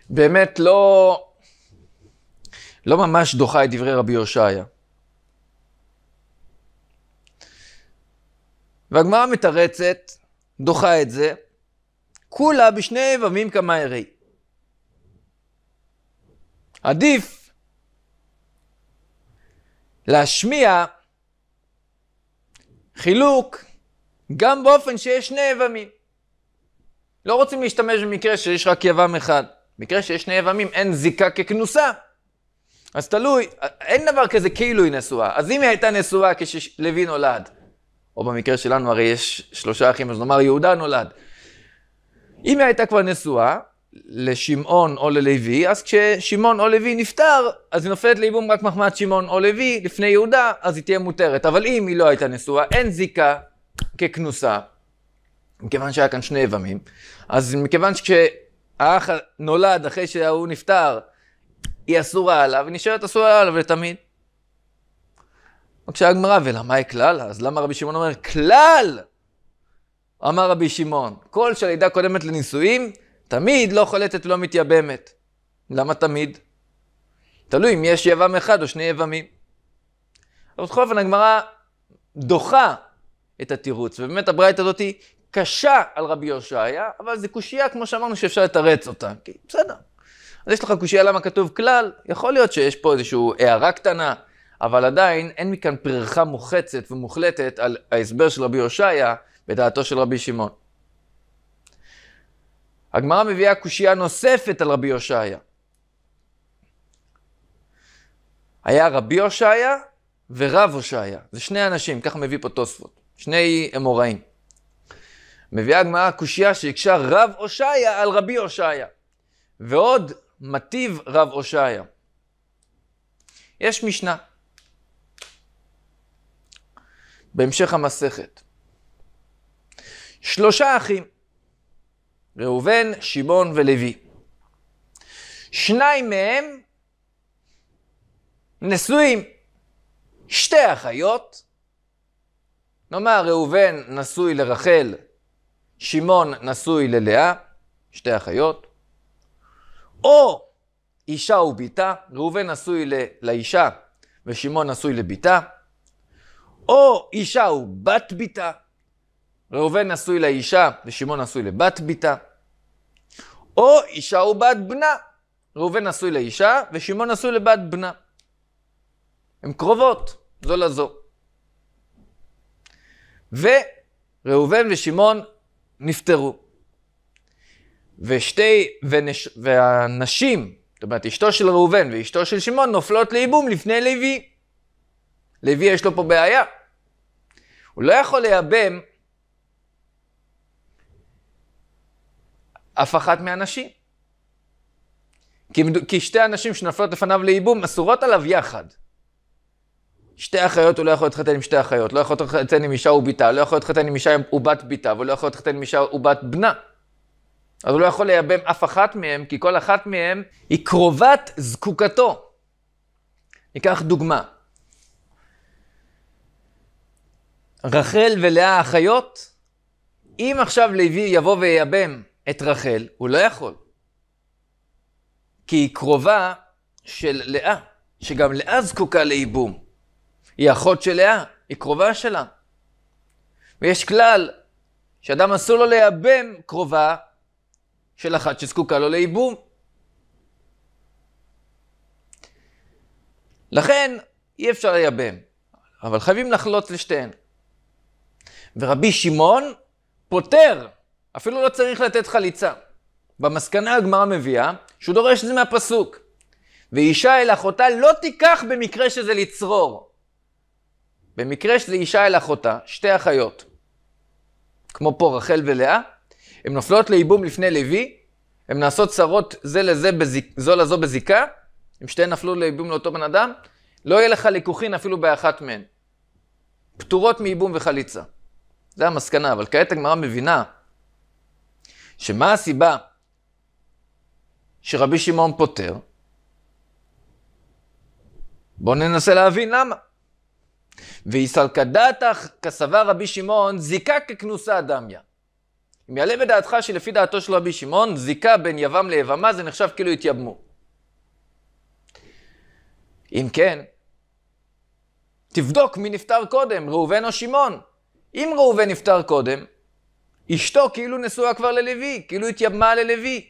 באמת לא, לא ממש דוחה את דברי רבי הושעיה. והגמרא מתרצת, דוחה את זה, כולה בשני יבמים כמה ירי. עדיף להשמיע חילוק גם באופן שיש שני יבמים. לא רוצים להשתמש במקרה שיש רק יבם אחד. במקרה שיש שני יבמים אין זיקה ככנוסה. אז תלוי, אין דבר כזה כאילו היא נשואה. אז אם היא הייתה נשואה כשלוי נולד, או במקרה שלנו הרי יש שלושה אחים, אז נאמר יהודה נולד. אם היא הייתה כבר נשואה, לשמעון או ללוי, אז כששמעון או לוי נפטר, אז היא נופלת לייבום רק מחמת שמעון או לוי לפני יהודה, אז היא תהיה מותרת. אבל אם היא לא הייתה נשואה, אין זיקה ככנוסה, מכיוון שהיה כאן שני יבמים, אז מכיוון שכשהאח נולד אחרי שההוא נפטר, היא אסורה עליו, היא נשארת אסורה עליו לתמיד. בבקשה הגמרא, ולמה היא כלל? אז למה רבי שמעון אומר כלל? אמר רבי שמעון, כל שלידה קודמת לנישואים, תמיד לא חולטת ולא מתייבמת. למה תמיד? תלוי אם יש יבם אחד או שני יבמים. אבל בכל אופן הגמרא דוחה את התירוץ, ובאמת הברית הזאת היא קשה על רבי יהושעיה, אבל זו קושייה, כמו שאמרנו, שאפשר לתרץ אותה. כי בסדר. אז יש לך קושייה למה כתוב כלל, יכול להיות שיש פה איזושהי הערה קטנה, אבל עדיין אין מכאן פרחה מוחצת ומוחלטת על ההסבר של רבי יהושעיה בדעתו של רבי שמעון. הגמרא מביאה קושייה נוספת על רבי הושעיה. היה רבי הושעיה ורב הושעיה. זה שני אנשים, כך מביא פה תוספות. שני אמוראים. מביאה הגמרא קושייה שהקשה רב הושעיה על רבי הושעיה. ועוד מטיב רב הושעיה. יש משנה. בהמשך המסכת. שלושה אחים. ראובן, שמעון ולוי. שניים מהם נשואים. שתי אחיות, נאמר ראובן נשוי לרחל, שמעון נשוי ללאה, שתי אחיות, או אישה ובתה, ראובן נשוי ל- לאישה ושמעון נשוי לבתה, או אישה ובת בתה, ראובן נשוי לאישה ושמעון נשוי לבת ביתה. או אישה ובת בנה. ראובן נשוי לאישה ושמעון נשוי לבת בנה. הן קרובות זו לזו. וראובן ושמעון נפטרו. ושתי, ונש, והנשים, זאת אומרת, אשתו של ראובן ואשתו של שמעון נופלות לייבום לפני לוי. לוי יש לו פה בעיה. הוא לא יכול לייבם אף אחת מהנשים. כי, שתי הנשים שנופלות לפניו לייבום אסורות עליו יחד. שתי אחיות, הוא לא יכול להתחתן עם שתי אחיות, לא יכול להתחתן עם אישה ובתה, לא יכול להתחתן עם אישה ובת בתה, ולא יכול להתחתן עם אישה ובת בנה. אז הוא לא יכול לייבם אף אחת מהם, כי כל אחת מהם היא קרובת זקוקתו. ניקח דוגמה. רחל ולאה אחיות, אם עכשיו לוי יבוא וייבם את רחל, הוא לא יכול. כי היא קרובה של לאה, שגם לאה זקוקה לייבום. היא אחות של לאה, היא קרובה שלה. ויש כלל שאדם אסור לו לייבם קרובה של אחת שזקוקה לו לייבום. לכן אי אפשר לייבם, אבל חייבים לחלות לשתיהן. ורבי שמעון פוטר אפילו לא צריך לתת חליצה. במסקנה הגמרא מביאה שהוא דורש את זה מהפסוק. ואישה אל אחותה לא תיקח במקרה שזה לצרור. במקרה שזה אישה אל אחותה, שתי אחיות, כמו פה רחל ולאה, הן נופלות לייבום לפני לוי, הן נעשות צרות זה לזה, בזיק, זו לזו בזיקה, אם שתיהן נפלו לייבום לאותו בן אדם, לא יהיה לך ליקוחין אפילו באחת מהן. פטורות מייבום וחליצה. זה המסקנה, אבל כעת הגמרא מבינה שמה הסיבה שרבי שמעון פוטר? בואו ננסה להבין למה. ויסלקדתך כסבר רבי שמעון זיקה ככנוסה אדמיה. אם יעלה בדעתך שלפי דעתו של רבי שמעון, זיקה בין יבם ליבמה זה נחשב כאילו התייבמו. אם כן, תבדוק מי נפטר קודם, ראובן או שמעון. אם ראובן נפטר קודם, אשתו כאילו נשואה כבר ללוי, כאילו התייבמה ללוי.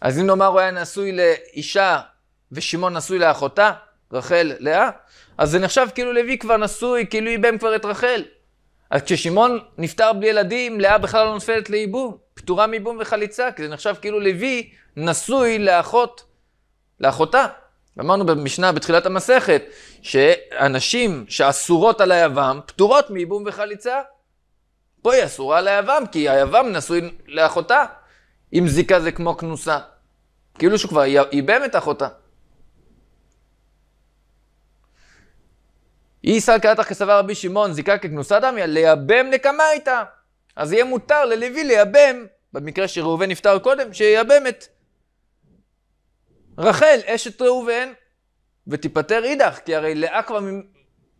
אז אם נאמר הוא היה נשוי לאישה ושמעון נשוי לאחותה, רחל לאה, אז זה נחשב כאילו לוי כבר נשוי, כאילו איבם כבר את רחל. אז כששמעון נפטר בלי ילדים, לאה בכלל לא נופלת לייבום, פטורה מייבום וחליצה, כי זה נחשב כאילו לוי נשוי לאחות, לאחותה. אמרנו במשנה בתחילת המסכת, שהנשים שאסורות על היבם פטורות מייבום וחליצה, פה היא אסורה ליבם, כי היבם נשוי לאחותה. אם זיקה זה כמו כנוסה. כאילו שהוא כבר איבם את אחותה. איסא קלטח כסבר רבי שמעון, זיקה ככנוסה דמיה, לייבם נקמה איתה. אז יהיה מותר ללוי לייבם, במקרה שראובן נפטר קודם, שייבם את רחל, אשת ראובן, ותיפטר אידך, כי הרי לאה כבר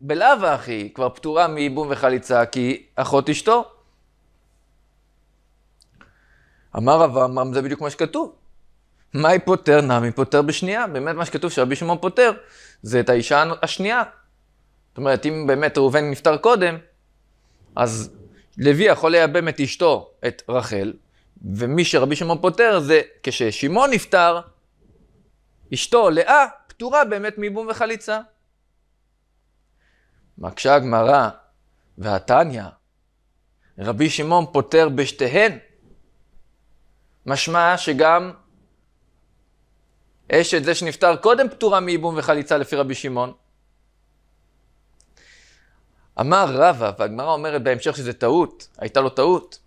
בלאו הכי כבר פטורה מייבום וחליצה כי אחות אשתו. אמר רב עמרם, זה בדיוק מה שכתוב. מה היא פותר? נעמי פותר בשנייה. באמת מה שכתוב שרבי שמעון פותר, זה את האישה השנייה. זאת אומרת, אם באמת ראובן נפטר קודם, אז לוי יכול לייבם את אשתו, את רחל, ומי שרבי שמעון פותר זה כששמעון נפטר, אשתו לאה פטורה באמת מייבום וחליצה. מקשה הגמרא והתניא, רבי שמעון פותר בשתיהן. משמע שגם אשת זה שנפטר קודם פטורה מייבום וחליצה לפי רבי שמעון. אמר רבא, והגמרא אומרת בהמשך שזה טעות, הייתה לו טעות.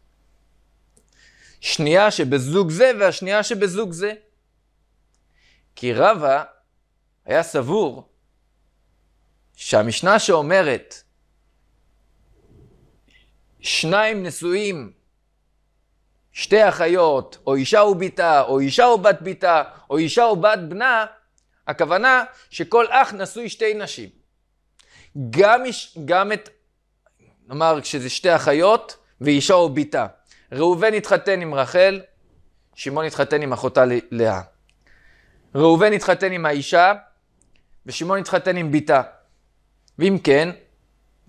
שנייה שבזוג זה והשנייה שבזוג זה. כי רבא היה סבור שהמשנה שאומרת שניים נשואים, שתי אחיות, או אישה ובתה, או אישה ובת בתה, או אישה ובת בנה, הכוונה שכל אח נשוי שתי נשים. גם, גם את, נאמר, כשזה שתי אחיות ואישה ובתה. ראובן התחתן עם רחל, שמעון התחתן עם אחותה לאה. ראובן התחתן עם האישה, ושמעון התחתן עם בתה. ואם כן,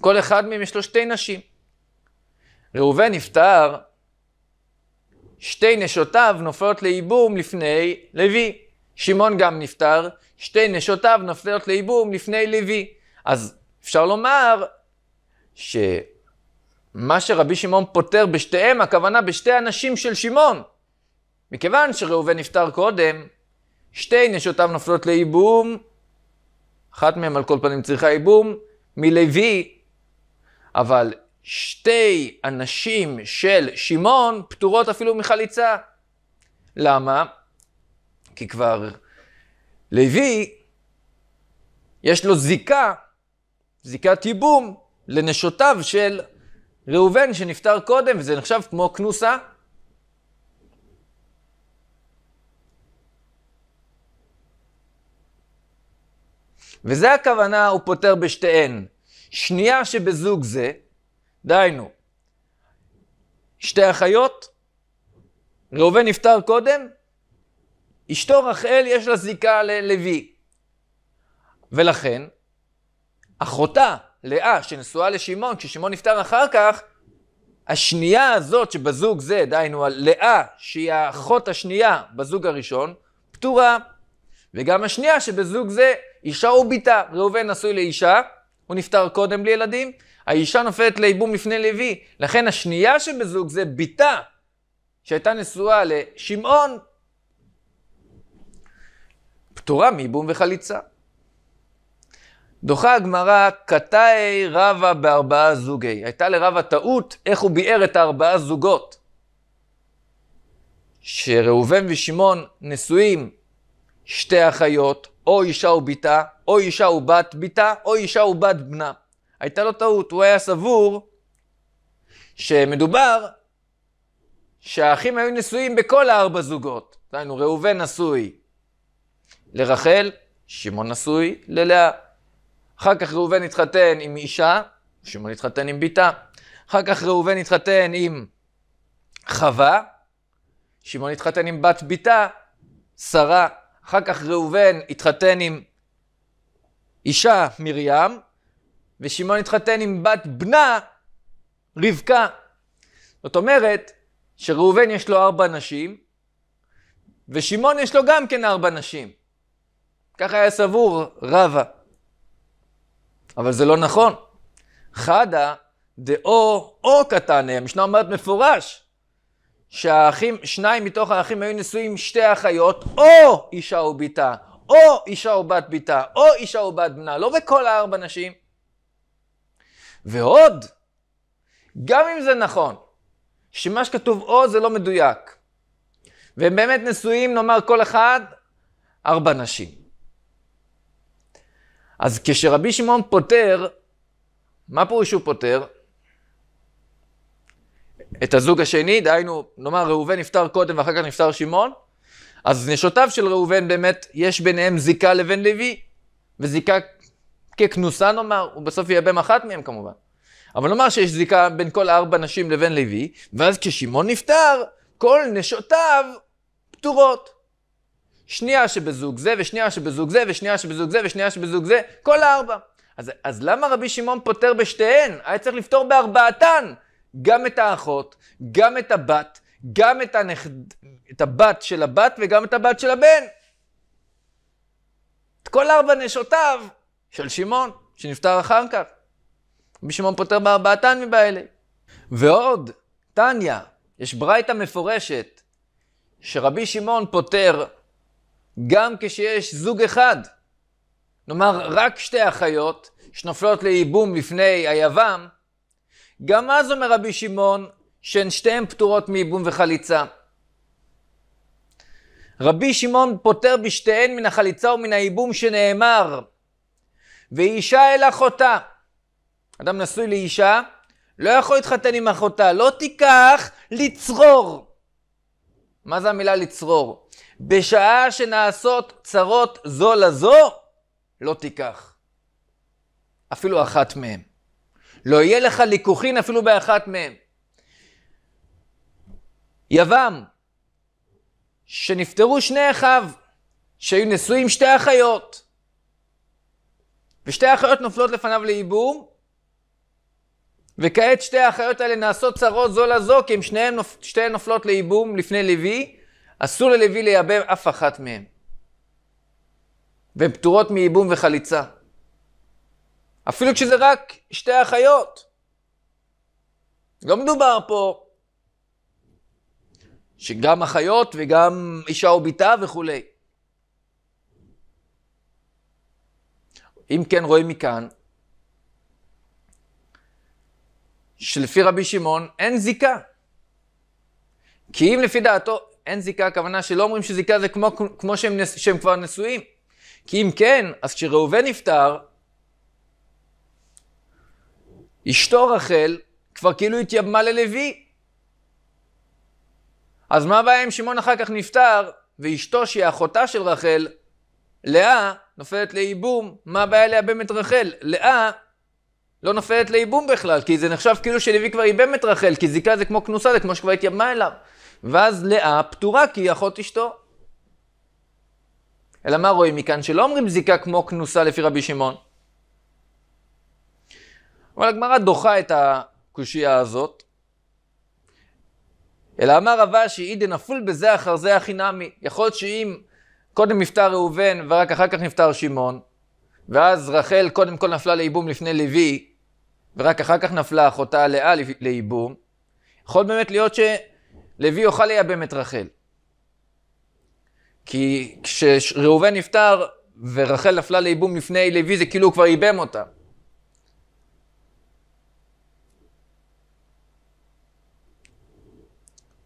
כל אחד מהם יש לו שתי נשים. ראובן נפטר, שתי נשותיו נופלות לייבום לפני לוי. שמעון גם נפטר, שתי נשותיו נופלות לייבום לפני לוי. אז אפשר לומר שמה שרבי שמעון פותר בשתיהם, הכוונה בשתי הנשים של שמעון. מכיוון שראובן נפטר קודם, שתי נשותיו נופלות לייבום אחת מהן על כל פנים צריכה ייבום, מלוי, אבל שתי הנשים של שמעון פטורות אפילו מחליצה. למה? כי כבר לוי, יש לו זיקה, זיקת ייבום, לנשותיו של ראובן שנפטר קודם, וזה נחשב כמו כנוסה. וזה הכוונה הוא פותר בשתיהן. שנייה שבזוג זה, דהיינו, שתי אחיות, ראובן נפטר קודם, אשתו רחל יש לה זיקה ללוי. ולכן, אחותה, לאה, שנשואה לשמעון, כששמעון נפטר אחר כך, השנייה הזאת שבזוג זה, דהיינו הלאה, שהיא האחות השנייה בזוג הראשון, פטורה. וגם השנייה שבזוג זה, אישה ובתה. ראובן נשוי לאישה, הוא נפטר קודם בלי ילדים, האישה נופלת ליבום לפני לוי. לכן השנייה שבזוג זה בתה, שהייתה נשואה לשמעון, פטורה מיבום וחליצה. דוחה הגמרא, קטעי רבה בארבעה זוגי. הייתה לרבה טעות איך הוא ביאר את הארבעה זוגות. שראובן ושמעון נשואים שתי אחיות, או אישה ובתה, או אישה ובת בתה, או אישה ובת בנה. הייתה לו טעות, הוא היה סבור שמדובר שהאחים היו נשואים בכל הארבע זוגות. דהיינו, ראובן נשוי לרחל, שמעון נשוי ללאה. אחר כך ראובן התחתן עם אישה, שמעון התחתן עם בתה. אחר כך ראובן התחתן עם חווה, שמעון התחתן עם בת בתה, שרה. אחר כך ראובן התחתן עם אישה, מרים, ושמעון התחתן עם בת בנה, רבקה. זאת אומרת, שראובן יש לו ארבע נשים, ושמעון יש לו גם כן ארבע נשים. ככה היה סבור רבא. אבל זה לא נכון. חדה דאו או קטן, המשנה אומרת מפורש, שהאחים, שניים מתוך האחים היו נשואים שתי אחיות, או אישה ובתה, או אישה ובת בתה, או אישה ובת בנה, לא בכל הארבע נשים. ועוד, גם אם זה נכון, שמה שכתוב או זה לא מדויק, והם באמת נשואים, נאמר כל אחד, ארבע נשים. אז כשרבי שמעון פוטר, מה פירוש שהוא פוטר? את הזוג השני, דהיינו, נאמר ראובן נפטר קודם ואחר כך נפטר שמעון, אז נשותיו של ראובן באמת, יש ביניהם זיקה לבן לוי, וזיקה ככנוסה נאמר, הוא בסוף ייבם אחת מהם כמובן. אבל נאמר שיש זיקה בין כל ארבע נשים לבן לוי, ואז כששמעון נפטר, כל נשותיו פטורות. שנייה שבזוג זה, ושנייה שבזוג זה, ושנייה שבזוג זה, ושנייה שבזוג זה, כל הארבע. אז, אז למה רבי שמעון פוטר בשתיהן? היה צריך לפטור בארבעתן. גם את האחות, גם את הבת, גם את, הנכד, את הבת של הבת וגם את הבת של הבן. את כל ארבע נשותיו של שמעון, שנפטר אחר כך. רבי שמעון פותר בארבעתן מבאלה. ועוד, טניה, יש ברייתא מפורשת, שרבי שמעון פותר גם כשיש זוג אחד. כלומר, רק שתי אחיות שנופלות לייבום לפני היבם, גם אז אומר רבי שמעון, שהן שתיהן פטורות מייבום וחליצה. רבי שמעון פוטר בשתיהן מן החליצה ומן הייבום שנאמר, ואישה אל אחותה. אדם נשוי לאישה, לא יכול להתחתן עם אחותה, לא תיקח לצרור. מה זה המילה לצרור? בשעה שנעשות צרות זו לזו, לא תיקח. אפילו אחת מהן. לא יהיה לך ליקוחין אפילו באחת מהם. יבם, שנפטרו שני אחיו, שהיו נשואים שתי אחיות, ושתי אחיות נופלות לפניו לעיבור, וכעת שתי האחיות האלה נעשות צרות זו לזו, כי אם שתיהן נופ... נופלות לייבום לפני לוי, אסור ללוי לייבם אף אחת מהן. והן פטורות מייבום וחליצה. אפילו כשזה רק שתי אחיות. לא מדובר פה שגם אחיות וגם אישה ובתה וכולי. אם כן, רואים מכאן שלפי רבי שמעון אין זיקה. כי אם לפי דעתו אין זיקה, הכוונה שלא אומרים שזיקה זה כמו, כמו שהם, שהם כבר נשואים. כי אם כן, אז כשראובן נפטר, אשתו רחל כבר כאילו התייבמה ללוי. אז מה הבעיה אם שמעון אחר כך נפטר, ואשתו שהיא אחותה של רחל, לאה, נופלת לייבום, מה הבעיה לייבם את רחל? לאה לא נופלת לייבום בכלל, כי זה נחשב כאילו שלוי כבר ייבם את רחל, כי זיקה זה כמו כנוסה, זה כמו שכבר התייבמה אליו. ואז לאה פטורה כי היא אחות אשתו. אלא מה רואים מכאן? שלא אומרים זיקה כמו כנוסה לפי רבי שמעון. אבל הגמרא דוחה את הקושייה הזאת. אלא אמר רבה שאי נפול בזה אחר זה הכי נמי. יכול להיות שאם קודם נפטר ראובן ורק אחר כך נפטר שמעון, ואז רחל קודם כל נפלה לייבום לפני לוי, ורק אחר כך נפלה אחותה לאה לייבום, יכול באמת להיות שלוי יוכל לייבם את רחל. כי כשראובן נפטר ורחל נפלה לייבום לפני לוי, זה כאילו הוא כבר ייבם אותה.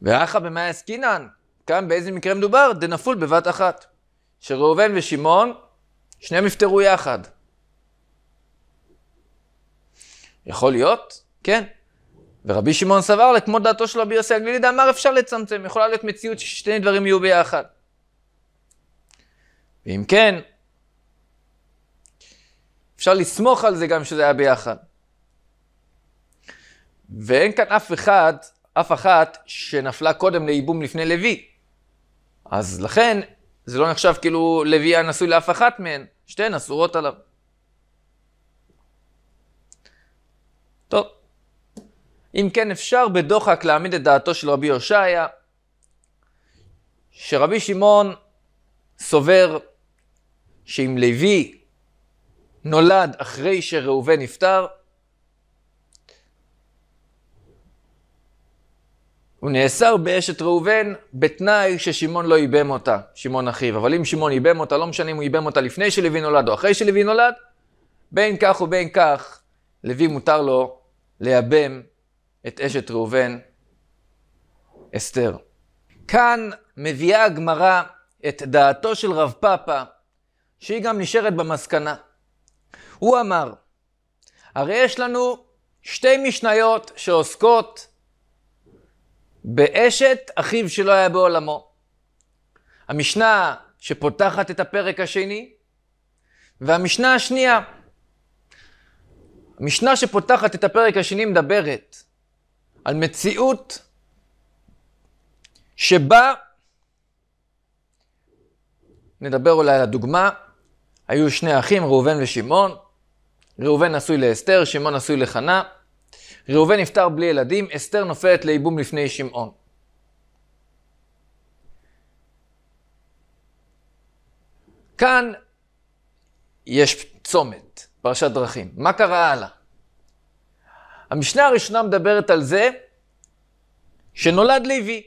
ואחא במאי עסקינן, כאן באיזה מקרה מדובר? דנפול בבת אחת. שראובן ושמעון, שניהם יפטרו יחד. יכול להיות? כן. ורבי שמעון סבר לה, כמו דעתו של רבי יוסי הגלילי, דאמר אפשר לצמצם, יכולה להיות מציאות ששני דברים יהיו ביחד. ואם כן, אפשר לסמוך על זה גם שזה היה ביחד. ואין כאן אף אחד אף אחת שנפלה קודם לייבום לפני לוי. אז לכן, זה לא נחשב כאילו לוי היה נשוי לאף אחת מהן, שתיהן אסורות עליו. טוב. אם כן, אפשר בדוחק להעמיד את דעתו של רבי הושעיה, שרבי שמעון סובר שאם לוי נולד אחרי שראובן נפטר, הוא נאסר באשת ראובן בתנאי ששמעון לא ייבם אותה, שמעון אחיו. אבל אם שמעון ייבם אותה, לא משנה אם הוא ייבם אותה לפני שלוי נולד או אחרי שלוי נולד, בין כך ובין כך, לוי מותר לו לייבם את אשת ראובן, אסתר. כאן מביאה הגמרא את דעתו של רב פאפא, שהיא גם נשארת במסקנה. הוא אמר, הרי יש לנו שתי משניות שעוסקות באשת אחיו שלא היה בעולמו. המשנה שפותחת את הפרק השני, והמשנה השנייה. המשנה שפותחת את הפרק השני מדברת על מציאות שבה, נדבר אולי על הדוגמה, היו שני אחים, ראובן ושמעון, ראובן נשוי לאסתר, שמעון נשוי לחנה, ראובן נפטר בלי ילדים, אסתר נופלת לייבום לפני שמעון. כאן יש צומת, פרשת דרכים. מה קרה הלאה? המשנה הראשונה מדברת על זה שנולד לוי.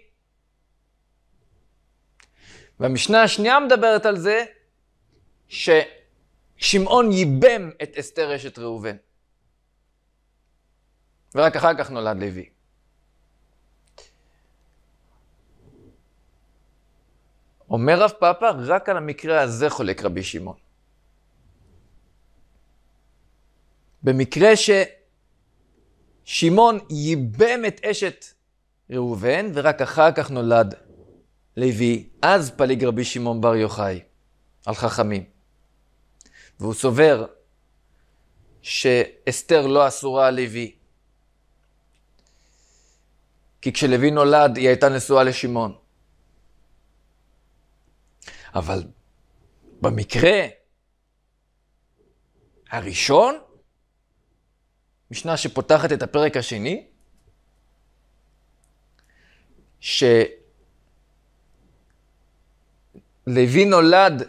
והמשנה השנייה מדברת על זה ששמעון ייבם את אסתר אשת ראובן. ורק אחר כך נולד לוי. אומר רב פאפה, רק על המקרה הזה חולק רבי שמעון. במקרה ששמעון ייבם את אשת ראובן, ורק אחר כך נולד לוי, אז פליג רבי שמעון בר יוחאי על חכמים. והוא סובר שאסתר לא אסורה על לוי, כי כשלוי נולד, היא הייתה נשואה לשמעון. אבל במקרה הראשון, משנה שפותחת את הפרק השני, שלוי נולד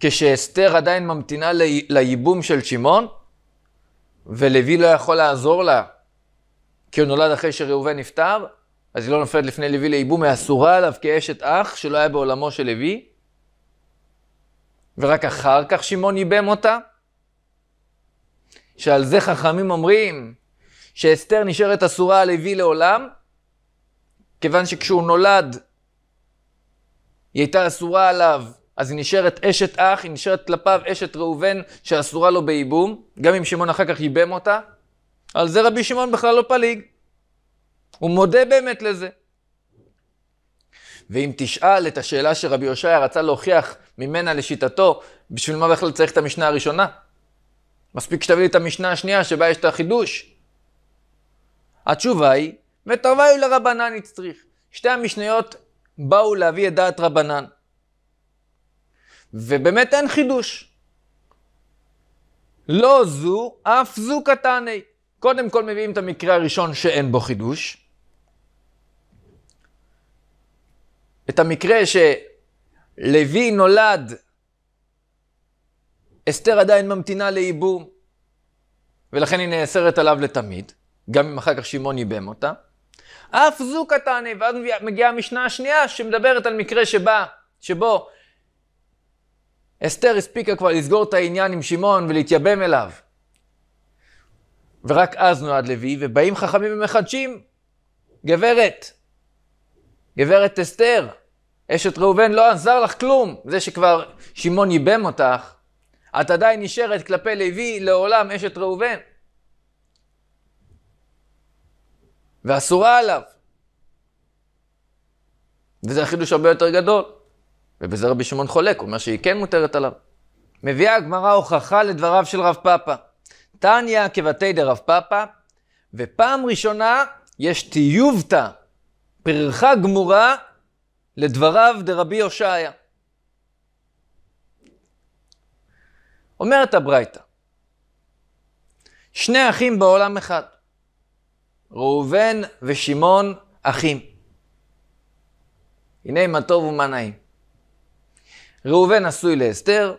כשאסתר עדיין ממתינה לייבום של שמעון, ולוי לא יכול לעזור לה כי הוא נולד אחרי שראובן נפטר, אז היא לא נופלת לפני לוי לייבום, היא אסורה עליו כאשת אח שלא היה בעולמו של לוי, ורק אחר כך שמעון ייבם אותה. שעל זה חכמים אומרים שאסתר נשארת אסורה על לוי לעולם, כיוון שכשהוא נולד היא הייתה אסורה עליו, אז היא נשארת אשת אח, היא נשארת כלפיו אשת ראובן שאסורה לו בייבום, גם אם שמעון אחר כך ייבם אותה. על זה רבי שמעון בכלל לא פליג. הוא מודה באמת לזה. ואם תשאל את השאלה שרבי יושעיה רצה להוכיח ממנה לשיטתו, בשביל מה בכלל צריך את המשנה הראשונה? מספיק שתביא לי את המשנה השנייה שבה יש את החידוש. התשובה היא, מטרוויו לרבנן יצטריך. שתי המשניות באו להביא את דעת רבנן. ובאמת אין חידוש. לא זו, אף זו קטני. קודם כל מביאים את המקרה הראשון שאין בו חידוש. את המקרה שלוי נולד, אסתר עדיין ממתינה לייבום, ולכן היא נאסרת עליו לתמיד, גם אם אחר כך שמעון ייבם אותה. אף זו קטני, ואז מגיעה המשנה השנייה שמדברת על מקרה שבה, שבו אסתר הספיקה כבר לסגור את העניין עם שמעון ולהתייבם אליו. ורק אז נועד לוי, ובאים חכמים ומחדשים. גברת, גברת אסתר, אשת ראובן, לא עזר לך כלום. זה שכבר שמעון ייבם אותך, את עדיין נשארת כלפי לוי לעולם אשת ראובן. ואסורה עליו. וזה החידוש הרבה יותר גדול. ובזה רבי שמעון חולק, הוא אומר שהיא כן מותרת עליו. מביאה הגמרא הוכחה לדבריו של רב פאפא. תניא כבתי דרב פאפא, ופעם ראשונה יש טיובתא, פרחה גמורה, לדבריו דרבי הושעיה. אומרת הברייתא, שני אחים בעולם אחד, ראובן ושמעון אחים. הנה מה טוב ומה נעים. ראובן נשוי לאסתר,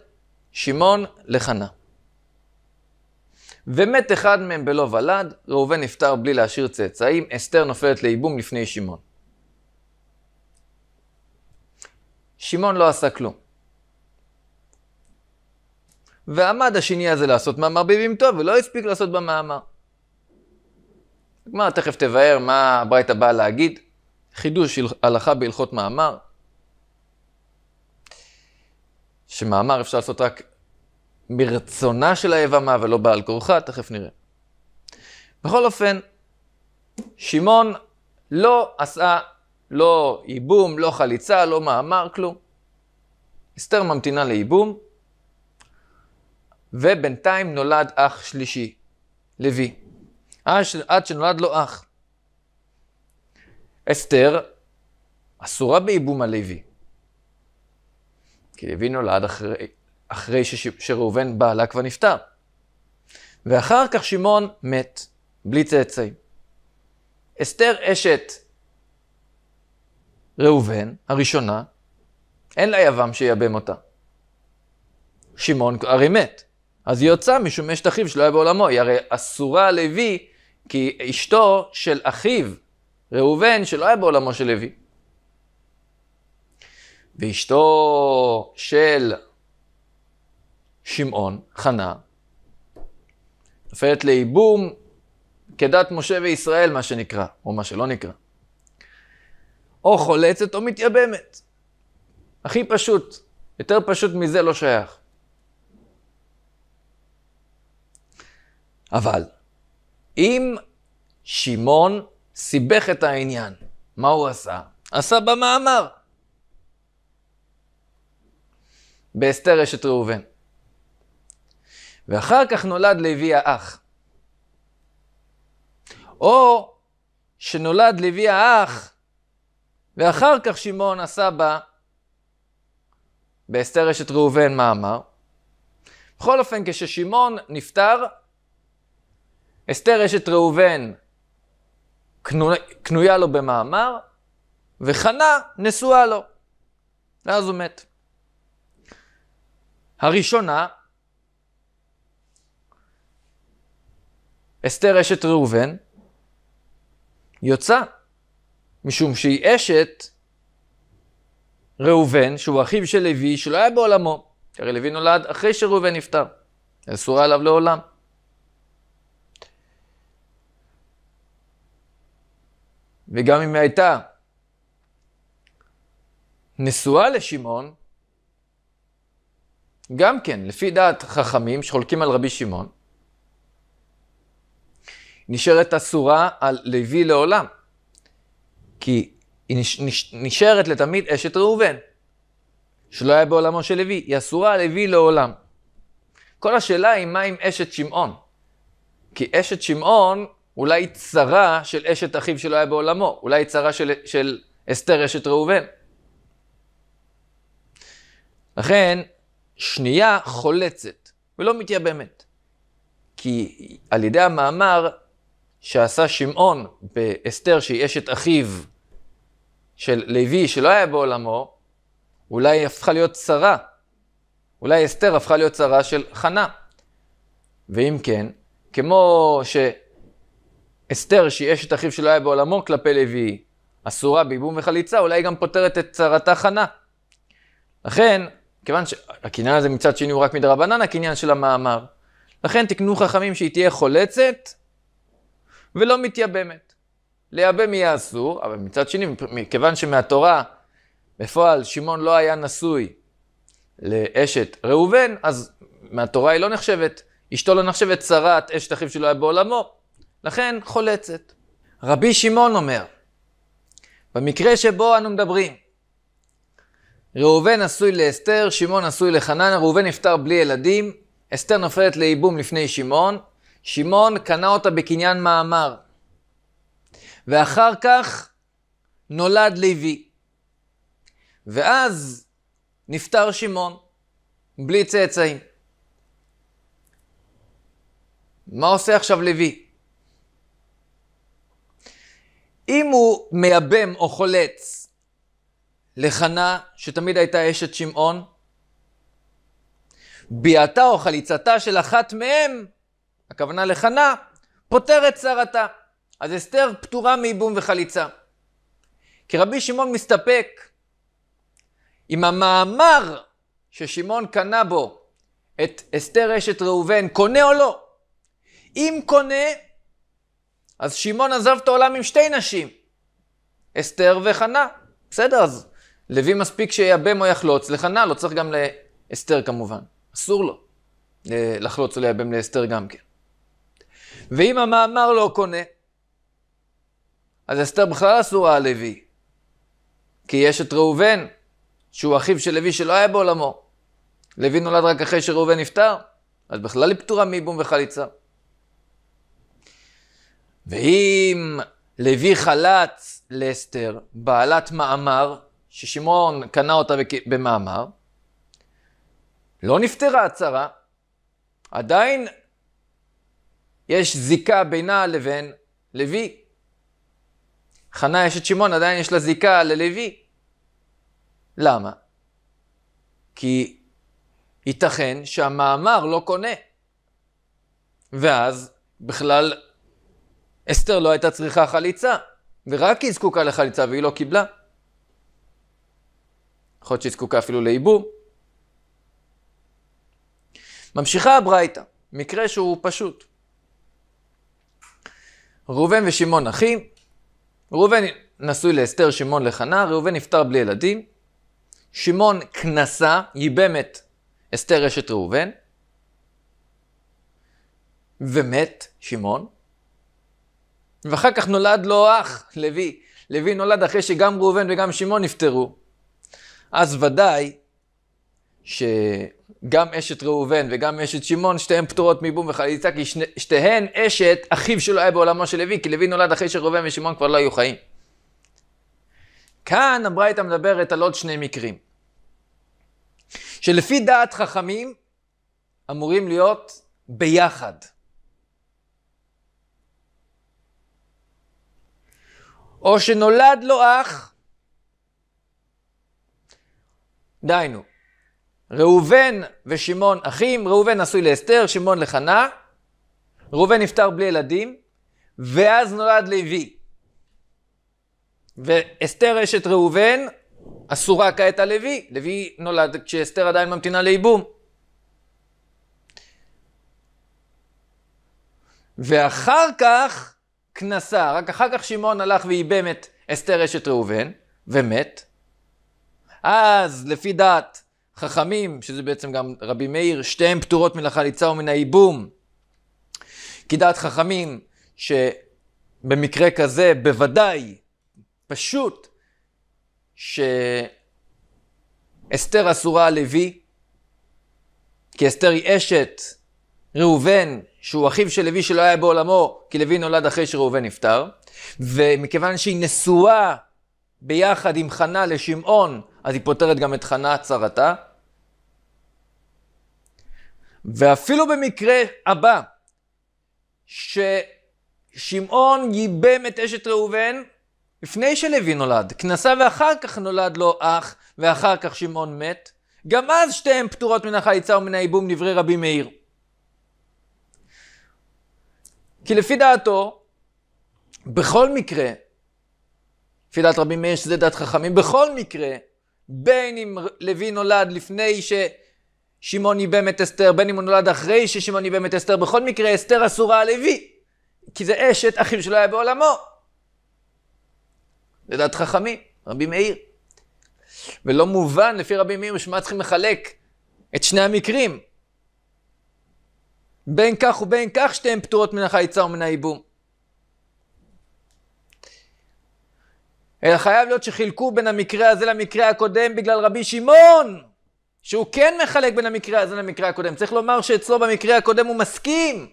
שמעון לחנה. ומת אחד מהם בלא ולד, ראובן נפטר בלי להשאיר צאצאים, אסתר נופלת לייבום לפני שמעון. שמעון לא עשה כלום. ועמד השני הזה לעשות מאמר בבימתו, ולא הספיק לעשות במאמר. הגמרא תכף תבהר מה הברייתא באה להגיד, חידוש הלכה בהלכות מאמר, שמאמר אפשר לעשות רק מרצונה של היבמה ולא בעל כורחה, תכף נראה. בכל אופן, שמעון לא עשה לא ייבום, לא חליצה, לא מאמר, כלום. אסתר ממתינה לייבום, ובינתיים נולד אח שלישי, לוי, עד שנולד לו אח. אסתר אסורה בייבום הלוי, כי לוי נולד אחרי אחרי ש... שראובן בא לה כבר נפטר. ואחר כך שמעון מת, בלי צאצאים. אסתר אשת ראובן, הראשונה, אין לה יבם שייבם אותה. שמעון הרי מת, אז היא יוצאה משום אשת אחיו שלא היה בעולמו, היא הרי אסורה לוי, כי אשתו של אחיו, ראובן, שלא היה בעולמו של לוי. ואשתו של שמעון, חנה, נופלת לייבום כדת משה וישראל, מה שנקרא, או מה שלא נקרא. או חולצת או מתייבמת. הכי פשוט, יותר פשוט מזה לא שייך. אבל, אם שמעון סיבך את העניין, מה הוא עשה? עשה במאמר. באסתר אשת ראובן. ואחר כך נולד לוי האח. או שנולד לוי האח, ואחר כך שמעון עשה בה באסתר אשת ראובן מאמר. בכל אופן, כששמעון נפטר, אסתר אשת ראובן קנויה לו במאמר, וחנה נשואה לו. ואז הוא מת. הראשונה, אסתר אשת ראובן יוצא, משום שהיא אשת ראובן, שהוא אחיו של לוי, שלא היה בעולמו. הרי לוי נולד אחרי שראובן נפטר. אסורה עליו לעולם. וגם אם היא הייתה נשואה לשמעון, גם כן, לפי דעת חכמים שחולקים על רבי שמעון, נשארת אסורה על לוי לעולם. כי היא נש, נש, נשארת לתמיד אשת ראובן, שלא היה בעולמו של לוי, היא אסורה על לוי לעולם. כל השאלה היא מה עם אשת שמעון? כי אשת שמעון אולי היא צרה של אשת אחיו שלא היה בעולמו, אולי היא צרה של, של אסתר אשת ראובן. לכן, שנייה חולצת, ולא מתייבמת. כי על ידי המאמר שעשה שמעון באסתר, שהיא אשת אחיו של לוי, שלא היה בעולמו, אולי היא הפכה להיות שרה. אולי אסתר הפכה להיות שרה של חנה. ואם כן, כמו שאסתר, שהיא אשת אחיו שלא היה בעולמו כלפי לוי, אסורה ביבום וחליצה, אולי היא גם פותרת את צרתה חנה. לכן, כיוון שהקניין הזה מצד שני הוא רק מדרבנן, הקניין של המאמר. לכן תקנו חכמים שהיא תהיה חולצת ולא מתייבמת. לייבם יהיה אסור, אבל מצד שני, מכיוון שמהתורה, בפועל, שמעון לא היה נשוי לאשת ראובן, אז מהתורה היא לא נחשבת, אשתו לא נחשבת שרת אשת אחיו שלא היה בעולמו, לכן חולצת. רבי שמעון אומר, במקרה שבו אנו מדברים, ראובן נשוי לאסתר, שמעון נשוי לחנן, ראובן נפטר בלי ילדים, אסתר נופלת לייבום לפני שמעון, שמעון קנה אותה בקניין מאמר. ואחר כך נולד לוי. ואז נפטר שמעון, בלי צאצאים. מה עושה עכשיו לוי? אם הוא מייבם או חולץ לחנה, שתמיד הייתה אשת שמעון, ביאתה או חליצתה של אחת מהם הכוונה לחנה, פותרת צרתה. אז אסתר פטורה מייבום וחליצה. כי רבי שמעון מסתפק עם המאמר ששמעון קנה בו את אסתר אשת ראובן, קונה או לא? אם קונה, אז שמעון עזב את העולם עם שתי נשים, אסתר וחנה. בסדר, אז לוי מספיק שייבם או יחלוץ לחנה, לא צריך גם לאסתר כמובן. אסור לו אה, לחלוץ או לייבם לאסתר גם כן. ואם המאמר לא קונה, אז אסתר בכלל אסורה על לוי, כי יש את ראובן, שהוא אחיו של לוי שלא היה בעולמו. לוי נולד רק אחרי שראובן נפטר, אז בכלל היא פטורה מיבום וחליצה. ואם לוי חלץ לאסתר, בעלת מאמר, ששמעון קנה אותה במאמר, לא נפתרה הצהרה, עדיין יש זיקה בינה לבין לוי. חנה אשת שמעון עדיין יש לה זיקה ללוי. למה? כי ייתכן שהמאמר לא קונה. ואז בכלל אסתר לא הייתה צריכה חליצה, ורק היא זקוקה לחליצה והיא לא קיבלה. יכול להיות שהיא זקוקה אפילו לייבום. ממשיכה הברייתא, מקרה שהוא פשוט. ראובן ושמעון אחים. ראובן נשוי לאסתר, שמעון לחנה, ראובן נפטר בלי ילדים. שמעון כנסה, ייבם את אסתר אשת ראובן. ומת שמעון. ואחר כך נולד לו אח, לוי. לוי נולד אחרי שגם ראובן וגם שמעון נפטרו. אז ודאי ש... גם אשת ראובן וגם אשת שמעון, שתיהן פטורות מבום וחליצה, כי שני, שתיהן אשת אחיו שלו היה בעולמו של לוי, כי לוי נולד אחרי שראובן ושמעון כבר לא היו חיים. כאן הברייתא מדברת על עוד שני מקרים, שלפי דעת חכמים אמורים להיות ביחד. או שנולד לו אח, דהיינו, ראובן ושמעון אחים, ראובן נשוי לאסתר, שמעון לחנה, ראובן נפטר בלי ילדים, ואז נולד לוי. ואסתר אשת ראובן, אסורה כעת על לוי, לוי נולד כשאסתר עדיין ממתינה לייבום. ואחר כך כנסה, רק אחר כך שמעון הלך וייבם את אסתר אשת ראובן, ומת. אז לפי דעת חכמים, שזה בעצם גם רבי מאיר, שתיהן פטורות מן החליצה ומן הייבום. כי דעת חכמים, שבמקרה כזה בוודאי, פשוט, שאסתר אסורה הלוי, כי אסתר היא אשת ראובן, שהוא אחיו של לוי שלא היה בעולמו, כי לוי נולד אחרי שראובן נפטר, ומכיוון שהיא נשואה ביחד עם חנה לשמעון, אז היא פותרת גם את חנה צרתה. ואפילו במקרה הבא, ששמעון ייבם את אשת ראובן לפני שלוי נולד, כנסה ואחר כך נולד לו אח, ואחר כך שמעון מת, גם אז שתיהן פטורות מן החליצה ומן הייבום דברי רבי מאיר. כי לפי דעתו, בכל מקרה, לפי דעת רבי מאיר שזה דעת חכמים, בכל מקרה, בין אם לוי נולד לפני ש... שמעון ייבם את אסתר, בין אם הוא נולד אחרי ששמעון ייבם את אסתר, בכל מקרה אסתר אסורה הלוי, כי זה אשת אחיו שלא היה בעולמו. לדעת חכמים, רבי מאיר. ולא מובן לפי רבי מאיר, שמה צריכים לחלק את שני המקרים. בין כך ובין כך שתיהן פטורות מן החייצה ומן הייבום. אלא חייב להיות שחילקו בין המקרה הזה למקרה הקודם בגלל רבי שמעון. שהוא כן מחלק בין המקרה הזה למקרה הקודם. צריך לומר שאצלו במקרה הקודם הוא מסכים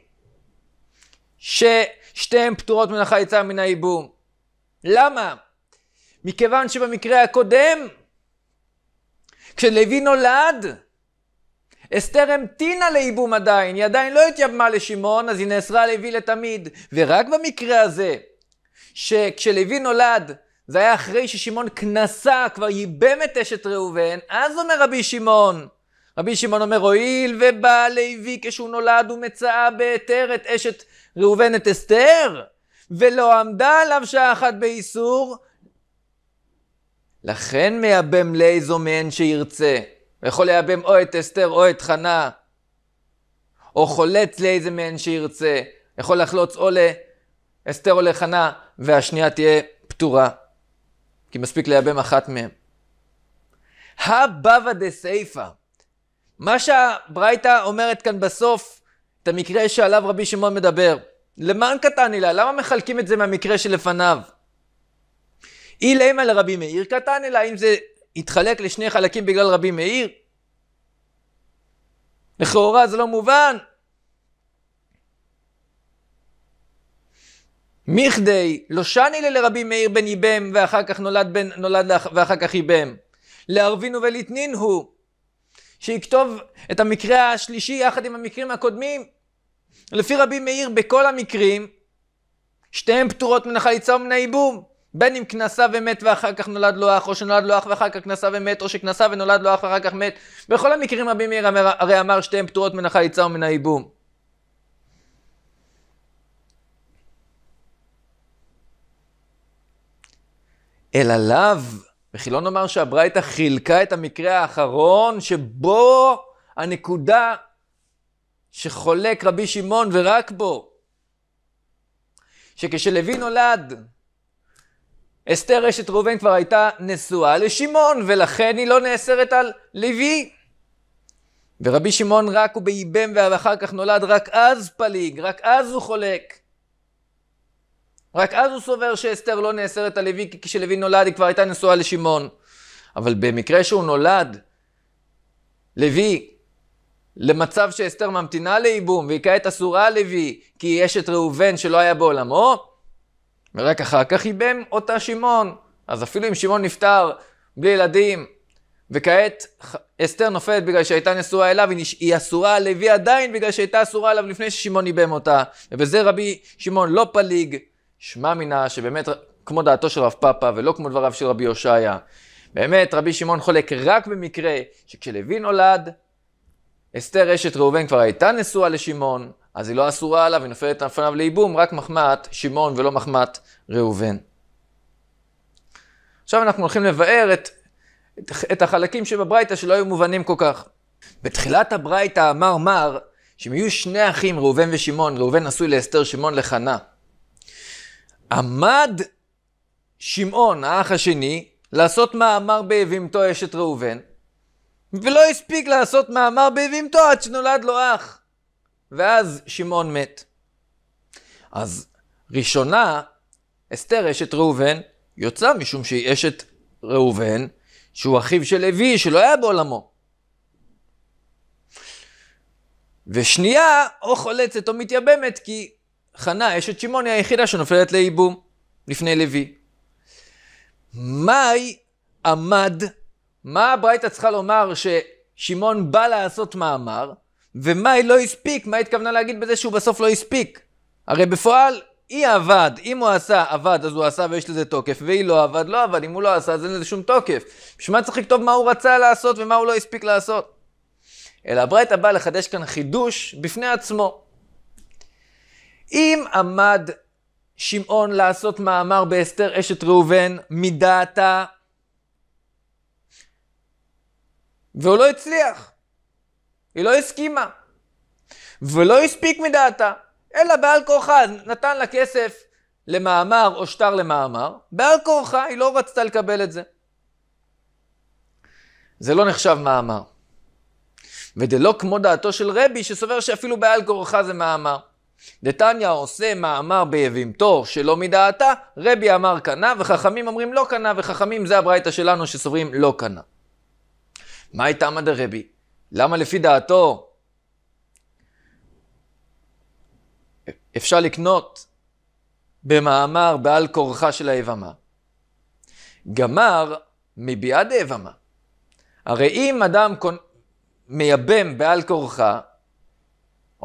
ששתיהן פטורות מן החיצה מן הייבום. למה? מכיוון שבמקרה הקודם, כשלוי נולד, אסתר המתינה לייבום עדיין, היא עדיין לא התייבמה לשמעון, אז היא נאסרה לוי לתמיד. ורק במקרה הזה, שכשלוי נולד, זה היה אחרי ששמעון כנסה, כבר ייבם את אשת ראובן, אז אומר רבי שמעון. רבי שמעון אומר, הואיל ובא לוי כשהוא נולד ומצאה בהיתר את אשת ראובן את אסתר, ולא עמדה עליו שעה אחת באיסור, לכן מייבם לאיזו מהן שירצה. הוא יכול לייבם או את אסתר או את חנה, או חולץ לאיזה מהן שירצה. יכול לחלוץ או לאסתר או לחנה, והשנייה תהיה פטורה. כי מספיק לייבם אחת מהן. הבבא דה סייפה. מה שהברייתא אומרת כאן בסוף, את המקרה שעליו רבי שמעון מדבר. למען קטני לה, למה מחלקים את זה מהמקרה שלפניו? אי למה לרבי מאיר קטני לה, אם זה התחלק לשני חלקים בגלל רבי מאיר? לכאורה זה לא מובן. מכדי, לא שני לרבי מאיר בן ייבם, ואחר כך נולד בן, נולד לאח, ואחר כך ייבם. להרבינו ולתנין הוא, שיכתוב את המקרה השלישי יחד עם המקרים הקודמים. לפי רבי מאיר, בכל המקרים, שתיהן פטורות מן החליצה ומן הייבום. בין אם כנסה ומת ואחר כך נולד לו אח, או שנולד לו אח ואחר כך כנסה ומת, או שכנסה ונולד לו אח ואחר כך מת. בכל המקרים רבי מאיר הרי אמר שתיהן פטורות מן החליצה ומן הייבום. אלא לאו, וכי לא נאמר שהברייתא חילקה את המקרה האחרון, שבו הנקודה שחולק רבי שמעון ורק בו, שכשלוי נולד, אסתר אשת ראובן כבר הייתה נשואה לשמעון, ולכן היא לא נאסרת על לוי. ורבי שמעון רק הוא באיבם ואחר כך נולד, רק אז פליג, רק אז הוא חולק. רק אז הוא סובר שאסתר לא נאסרת על לוי, כי כשלוי נולד היא כבר הייתה נשואה לשמעון. אבל במקרה שהוא נולד, לוי, למצב שאסתר ממתינה לייבום, והיא כעת אסורה לוי, כי היא אשת ראובן שלא היה בעולמו, ורק אחר כך ייבם אותה שמעון. אז אפילו אם שמעון נפטר בלי ילדים, וכעת אסתר נופלת בגלל שהייתה נשואה אליו, היא, אסורה לוי עדיין בגלל שהייתה אסורה עליו לפני ששמעון ייבם אותה. ובזה רבי שמעון לא פליג. שמע מינה שבאמת כמו דעתו של רב פאפא ולא כמו דבריו של רבי הושעיה. באמת רבי שמעון חולק רק במקרה שכשלוי נולד, אסתר אשת ראובן כבר הייתה נשואה לשמעון, אז היא לא אסורה עליו, היא נופלת לפניו לייבום, רק מחמת שמעון ולא מחמת ראובן. עכשיו אנחנו הולכים לבאר את, את, את החלקים שבברייתא שלא היו מובנים כל כך. בתחילת הברייתא אמר מר, שהם יהיו שני אחים, ראובן ושמעון, ראובן נשוי לאסתר, שמעון לחנה. עמד שמעון, האח השני, לעשות מאמר בהבימתו אשת ראובן, ולא הספיק לעשות מאמר בהבימתו עד שנולד לו אח. ואז שמעון מת. אז ראשונה, אסתר אשת ראובן, יוצא משום שהיא אשת ראובן, שהוא אחיו של לוי, שלא היה בעולמו. ושנייה, או חולצת או מתייבמת, כי חנה, אשת שמעון, היא היחידה שנופלת לייבום לפני לוי. מאי עמד, מה הברייתא צריכה לומר ששמעון בא לעשות מאמר, ומאי לא הספיק, מה התכוונה להגיד בזה שהוא בסוף לא הספיק? הרי בפועל, היא עבד, אם הוא עשה, עבד, אז הוא עשה ויש לזה תוקף, והיא לא עבד, לא עבד, אם הוא לא עשה, אז אין לזה שום תוקף. בשביל מה צריך לכתוב מה הוא רצה לעשות ומה הוא לא הספיק לעשות? אלא הברייתא בא לחדש כאן חידוש בפני עצמו. אם עמד שמעון לעשות מאמר באסתר אשת ראובן מדעתה, והוא לא הצליח, היא לא הסכימה, ולא הספיק מדעתה, אלא בעל כורחה נתן לה כסף למאמר או שטר למאמר, בעל כורחה היא לא רצתה לקבל את זה. זה לא נחשב מאמר. וזה לא כמו דעתו של רבי שסובר שאפילו בעל כורחה זה מאמר. דתניא עושה מאמר ביבימתו שלא מדעתה, רבי אמר קנה, וחכמים אומרים לא קנה, וחכמים זה הברייתא שלנו שסוברים לא קנה. מה הייתה דרבי? למה לפי דעתו אפשר לקנות במאמר בעל כורחה של היבמה? גמר מביעד היבמה. הרי אם אדם מייבם בעל כורחה,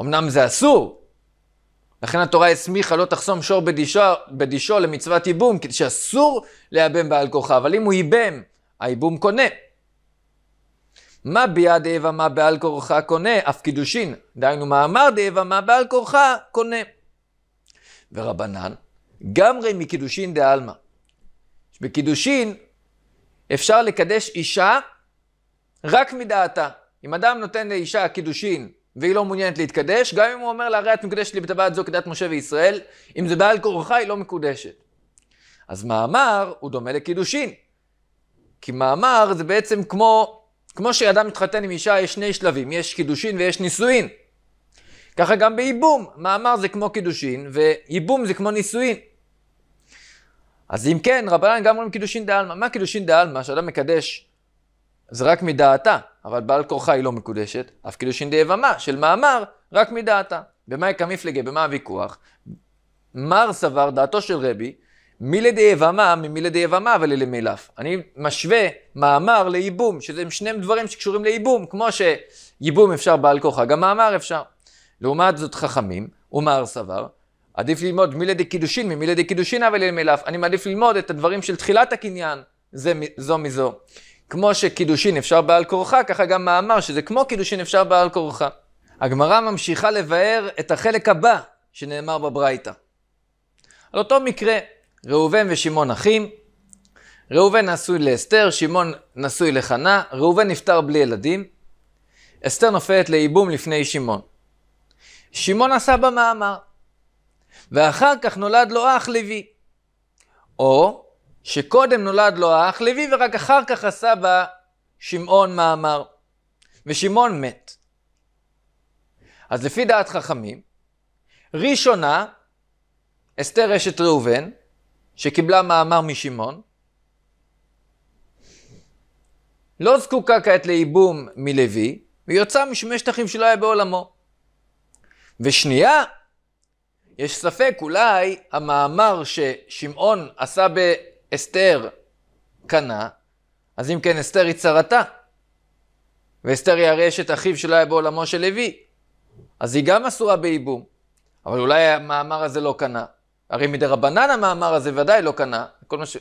אמנם זה אסור, לכן התורה הסמיכה לא תחסום שור בדישו, בדישו למצוות ייבום, כדי שאסור לייבם בעל כוחה, אבל אם הוא ייבם, הייבום קונה. מה ביד איבה מה בעל כורחה קונה, אף קידושין. דהיינו, מה אמר דאיבה מה בעל כורחה קונה. ורבנן, גמרי מקידושין דעלמא. בקידושין אפשר לקדש אישה רק מדעתה. אם אדם נותן לאישה קידושין והיא לא מעוניינת להתקדש, גם אם הוא אומר לה, הרי את מקודשת לי בטבעת זו כדת משה וישראל, אם זה בעל כורחה, היא לא מקודשת. אז מאמר הוא דומה לקידושין. כי מאמר זה בעצם כמו, כמו שאדם מתחתן עם אישה, יש שני שלבים, יש קידושין ויש נישואין. ככה גם בייבום, מאמר זה כמו קידושין, וייבום זה כמו נישואין. אז אם כן, רבנן גם אומרים קידושין דה עלמא. מה קידושין דה עלמא? שאדם מקדש זה רק מדעתה, אבל בעל כורחה היא לא מקודשת, אף קידושין כאילו דאבמה של מאמר, רק מדעתה. במאי קמיפלגה, במה הוויכוח? מר סבר, דעתו של רבי, מילי דאבמה ממילי דאבמה וללמילף. אני משווה מאמר לייבום, שזה שני דברים שקשורים לייבום, כמו שייבום אפשר בעל כורחה, גם מאמר אפשר. לעומת זאת חכמים, ומר סבר, עדיף ללמוד מילי דקידושין ממילי דקידושין אבל ללמילף. אני מעדיף ללמוד את הדברים של תחילת הקניין, זה, זו מזו. כמו שקידושין אפשר בעל כורחה, ככה גם מאמר שזה כמו קידושין אפשר בעל כורחה. הגמרא ממשיכה לבאר את החלק הבא שנאמר בברייתא. על אותו מקרה, ראובן ושמעון אחים, ראובן נשוי לאסתר, שמעון נשוי לחנה, ראובן נפטר בלי ילדים, אסתר נופלת לייבום לפני שמעון. שמעון עשה במאמר, ואחר כך נולד לו אח לוי, או שקודם נולד לו האח לוי ורק אחר כך עשה בה שמעון מאמר. ושמעון מת. אז לפי דעת חכמים, ראשונה, אסתר אשת ראובן, שקיבלה מאמר משמעון, לא זקוקה כעת לייבום מלוי, יוצאה משמשת אחים שלא היה בעולמו. ושנייה, יש ספק, אולי המאמר ששמעון עשה אסתר קנה, אז אם כן אסתר היא צרתה. ואסתר היא הרי אשת אחיו שלא היה בעולמו של לוי. אז היא גם אסורה בייבום. אבל אולי המאמר הזה לא קנה. הרי מדרבנן המאמר הזה ודאי לא קנה. כל מה ש...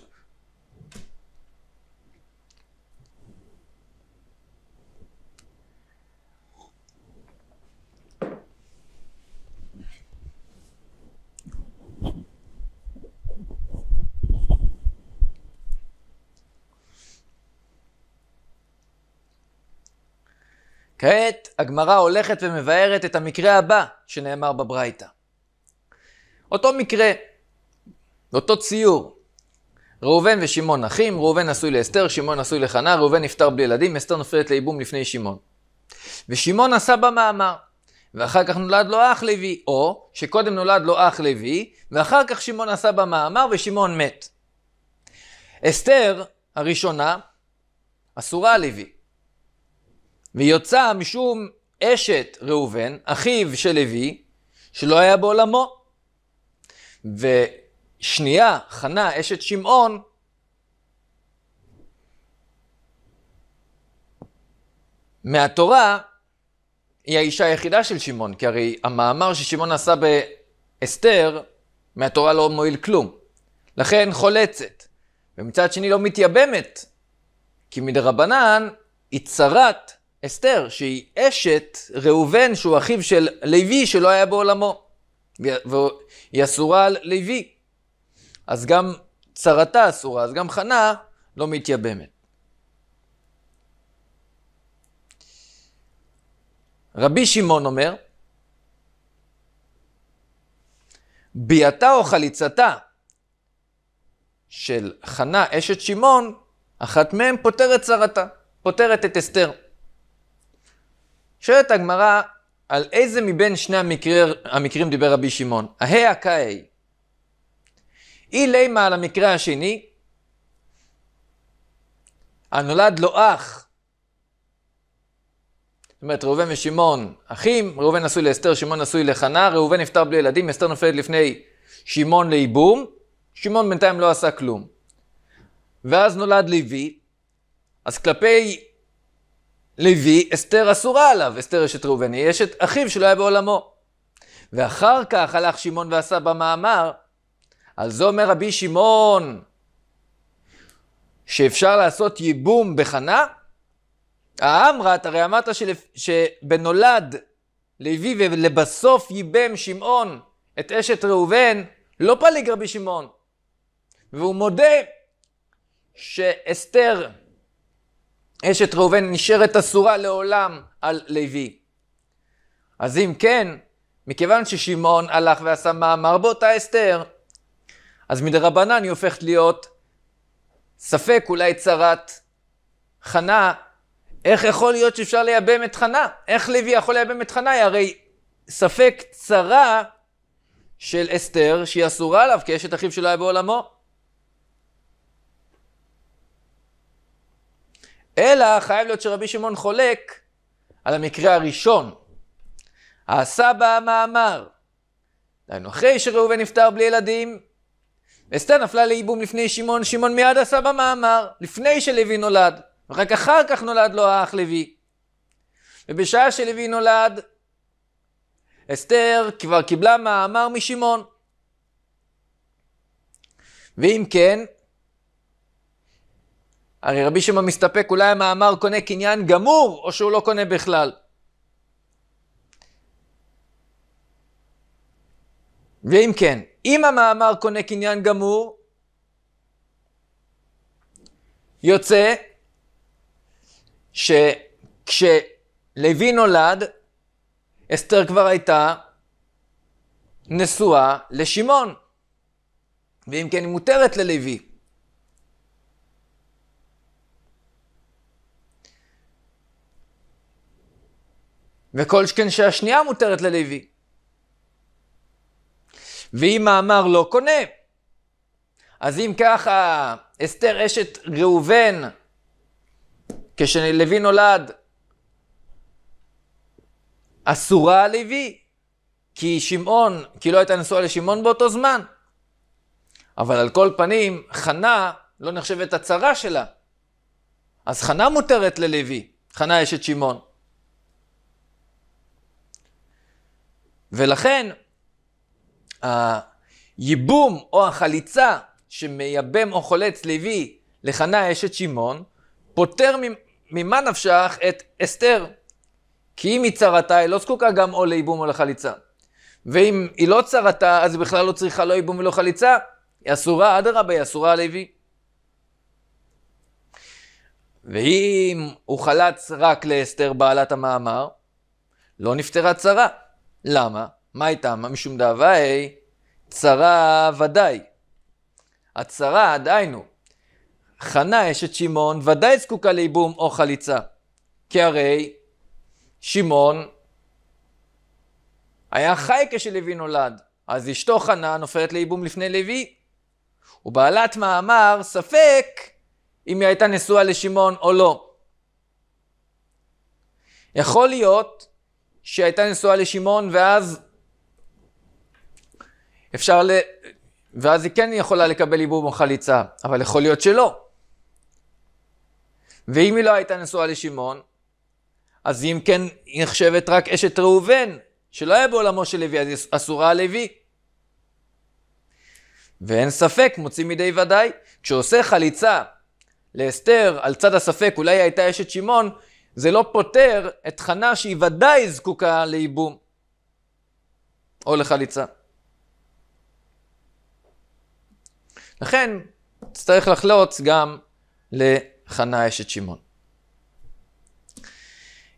כעת הגמרא הולכת ומבארת את המקרה הבא שנאמר בברייתא. אותו מקרה, אותו ציור, ראובן ושמעון אחים, ראובן נשוי לאסתר, שמעון נשוי לחנה, ראובן נפטר בלי ילדים, אסתר נופלת לייבום לפני שמעון. ושמעון עשה במאמר, ואחר כך נולד לו אח לוי, או שקודם נולד לו אח לוי, ואחר כך שמעון עשה במאמר ושמעון מת. אסתר הראשונה אסורה לוי. ויוצא משום אשת ראובן, אחיו של לוי, שלא היה בעולמו. ושנייה, חנה, אשת שמעון, מהתורה, היא האישה היחידה של שמעון, כי הרי המאמר ששמעון עשה באסתר, מהתורה לא מועיל כלום. לכן חולצת. ומצד שני לא מתייבמת, כי מדרבנן היא צרת אסתר, שהיא אשת ראובן, שהוא אחיו של לוי, שלא היה בעולמו. והיא אסורה על לוי. אז גם צרתה אסורה, אז גם חנה לא מתייבמת. רבי שמעון אומר, ביאתה או חליצתה של חנה אשת שמעון, אחת מהן פותרת צרתה, פותרת את אסתר. שואלת הגמרא, על איזה מבין שני המקרים, המקרים דיבר רבי שמעון? ההא הקאי. אי לימה על המקרה השני, הנולד לו אח. זאת אומרת, ראובן ושמעון אחים, ראובן נשוי לאסתר, שמעון נשוי לחנה, ראובן נפטר בלי ילדים, אסתר נופלת לפני שמעון לייבום, שמעון בינתיים לא עשה כלום. ואז נולד לוי, אז כלפי לוי, אסתר אסורה עליו. אסתר אשת ראובן היא אשת אחיו שלא היה בעולמו. ואחר כך הלך שמעון ועשה במאמר, על זה אומר רבי שמעון, שאפשר לעשות ייבום בחנה? האמרת, הרי אמרת של... שבנולד לוי ולבסוף ייבם שמעון את אשת ראובן, לא פליג רבי שמעון. והוא מודה שאסתר אשת ראובן נשארת אסורה לעולם על לוי. אז אם כן, מכיוון ששמעון הלך ועשה מאמר באותה אסתר, אז מדרבנן היא הופכת להיות ספק אולי צרת חנה. איך יכול להיות שאפשר לייבם את חנה? איך לוי יכול לייבם את חנה? היא הרי ספק צרה של אסתר, שהיא אסורה עליו כאשת אחיו שלא היה בעולמו. אלא חייב להיות שרבי שמעון חולק על המקרה הראשון. עשה בה המאמר. דהיינו, אחרי שראובן נפטר בלי ילדים, אסתר נפלה לייבום לפני שמעון, שמעון מיד עשה מאמר, לפני שלוי נולד, ורק אחר כך נולד לו האח לוי. ובשעה שלוי נולד, אסתר כבר קיבלה מאמר משמעון. ואם כן, הרי רבי שמעון מסתפק, אולי המאמר קונה קניין גמור, או שהוא לא קונה בכלל. ואם כן, אם המאמר קונה קניין גמור, יוצא שכשלוי נולד, אסתר כבר הייתה נשואה לשמעון. ואם כן, היא מותרת ללוי. וכל שכן שהשנייה מותרת ללוי. ואם מאמר לא קונה, אז אם ככה, אסתר אשת ראובן, כשלוי נולד, אסורה הלוי, כי שמעון, כי לא הייתה נשואה לשמעון באותו זמן. אבל על כל פנים, חנה לא נחשבת הצרה שלה. אז חנה מותרת ללוי, חנה אשת שמעון. ולכן הייבום או החליצה שמייבם או חולץ לוי לחנה אשת שמעון, פוטר ממה נפשך את אסתר. כי אם היא צרתה, היא לא זקוקה גם או לייבום או לחליצה. ואם היא לא צרתה, אז היא בכלל לא צריכה לא ייבום ולא חליצה. היא אסורה, אדרבה, היא אסורה לוי. ואם הוא חלץ רק לאסתר בעלת המאמר, לא נפטרה צרה. למה? מה היא טעמה? משום דהווי צרה ודאי. הצרה, דהיינו, חנה אשת שמעון ודאי זקוקה ליבום או חליצה. כי הרי שמעון היה חי כשלוי נולד, אז אשתו חנה נופלת ליבום לפני לוי. ובעלת מאמר ספק אם היא הייתה נשואה לשמעון או לא. יכול להיות שהייתה נשואה לשמעון, ואז אפשר ל... ואז היא כן יכולה לקבל ייבום או חליצה, אבל יכול להיות שלא. ואם היא לא הייתה נשואה לשמעון, אז אם כן היא נחשבת רק אשת ראובן, שלא היה בעולמו של לוי, אז היא אסורה הלוי. ואין ספק, מוצאים מידי ודאי, כשעושה חליצה לאסתר על צד הספק, אולי הייתה אשת שמעון, זה לא פותר את חנה שהיא ודאי זקוקה לייבום או לחליצה. לכן, תצטרך לחלוץ גם לחנה אשת שמעון.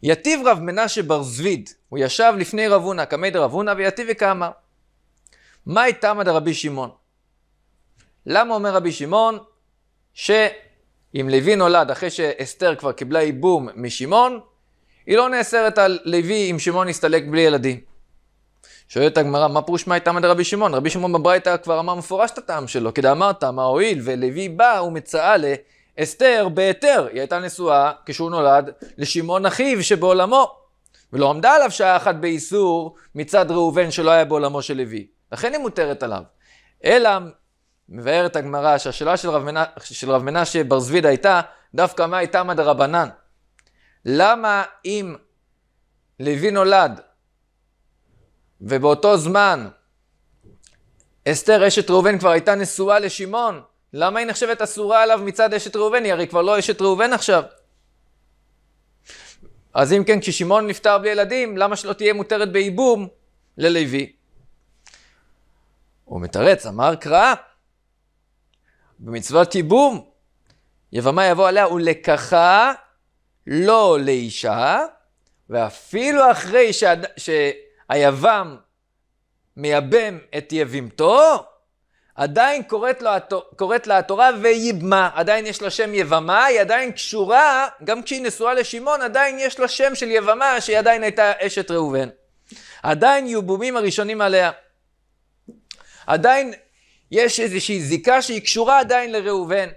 יתיב רב מנשה בר זביד, הוא ישב לפני רב הונא, קמי דרב הונא ויתיב מה איתם עד רבי שמעון? למה אומר רבי שמעון? ש... אם לוי נולד אחרי שאסתר כבר קיבלה ייבום משמעון, היא לא נאסרת על לוי אם שמעון יסתלק בלי ילדים. שואלת הגמרא, מה פירוש מה תמא רבי שמעון? רבי שמעון בברייתא כבר אמר מפורש את הטעם שלו, כדאי אמרת, מה הועיל? ולוי בא ומצאה לאסתר בהיתר. היא הייתה נשואה כשהוא נולד לשמעון אחיו שבעולמו, ולא עמדה עליו שעה אחת באיסור מצד ראובן שלא היה בעולמו של לוי. לכן היא מותרת עליו. אלא מבארת הגמרא שהשאלה של רב, מנה, של רב מנשה בר זביד הייתה, דווקא מה הייתה מדה רבנן? למה אם לוי נולד ובאותו זמן אסתר אשת ראובן כבר הייתה נשואה לשמעון, למה היא נחשבת אסורה עליו מצד אשת ראובן? היא הרי כבר לא אשת ראובן עכשיו. אז אם כן, כששמעון נפטר בלי ילדים, למה שלא תהיה מותרת בייבום ללוי? הוא מתרץ, אמר קראה. במצוות ייבום, יבמה יבוא עליה ולקחה לא לאישה, ואפילו אחרי שהד... שהיבם מייבם את יבימתו, עדיין קוראת, לו, קוראת לה התורה וייבמה, עדיין יש לה שם יבמה, היא עדיין קשורה, גם כשהיא נשואה לשמעון, עדיין יש לה שם של יבמה שהיא עדיין הייתה אשת ראובן. עדיין יובומים הראשונים עליה. עדיין יש איזושהי זיקה שהיא קשורה עדיין לראובן.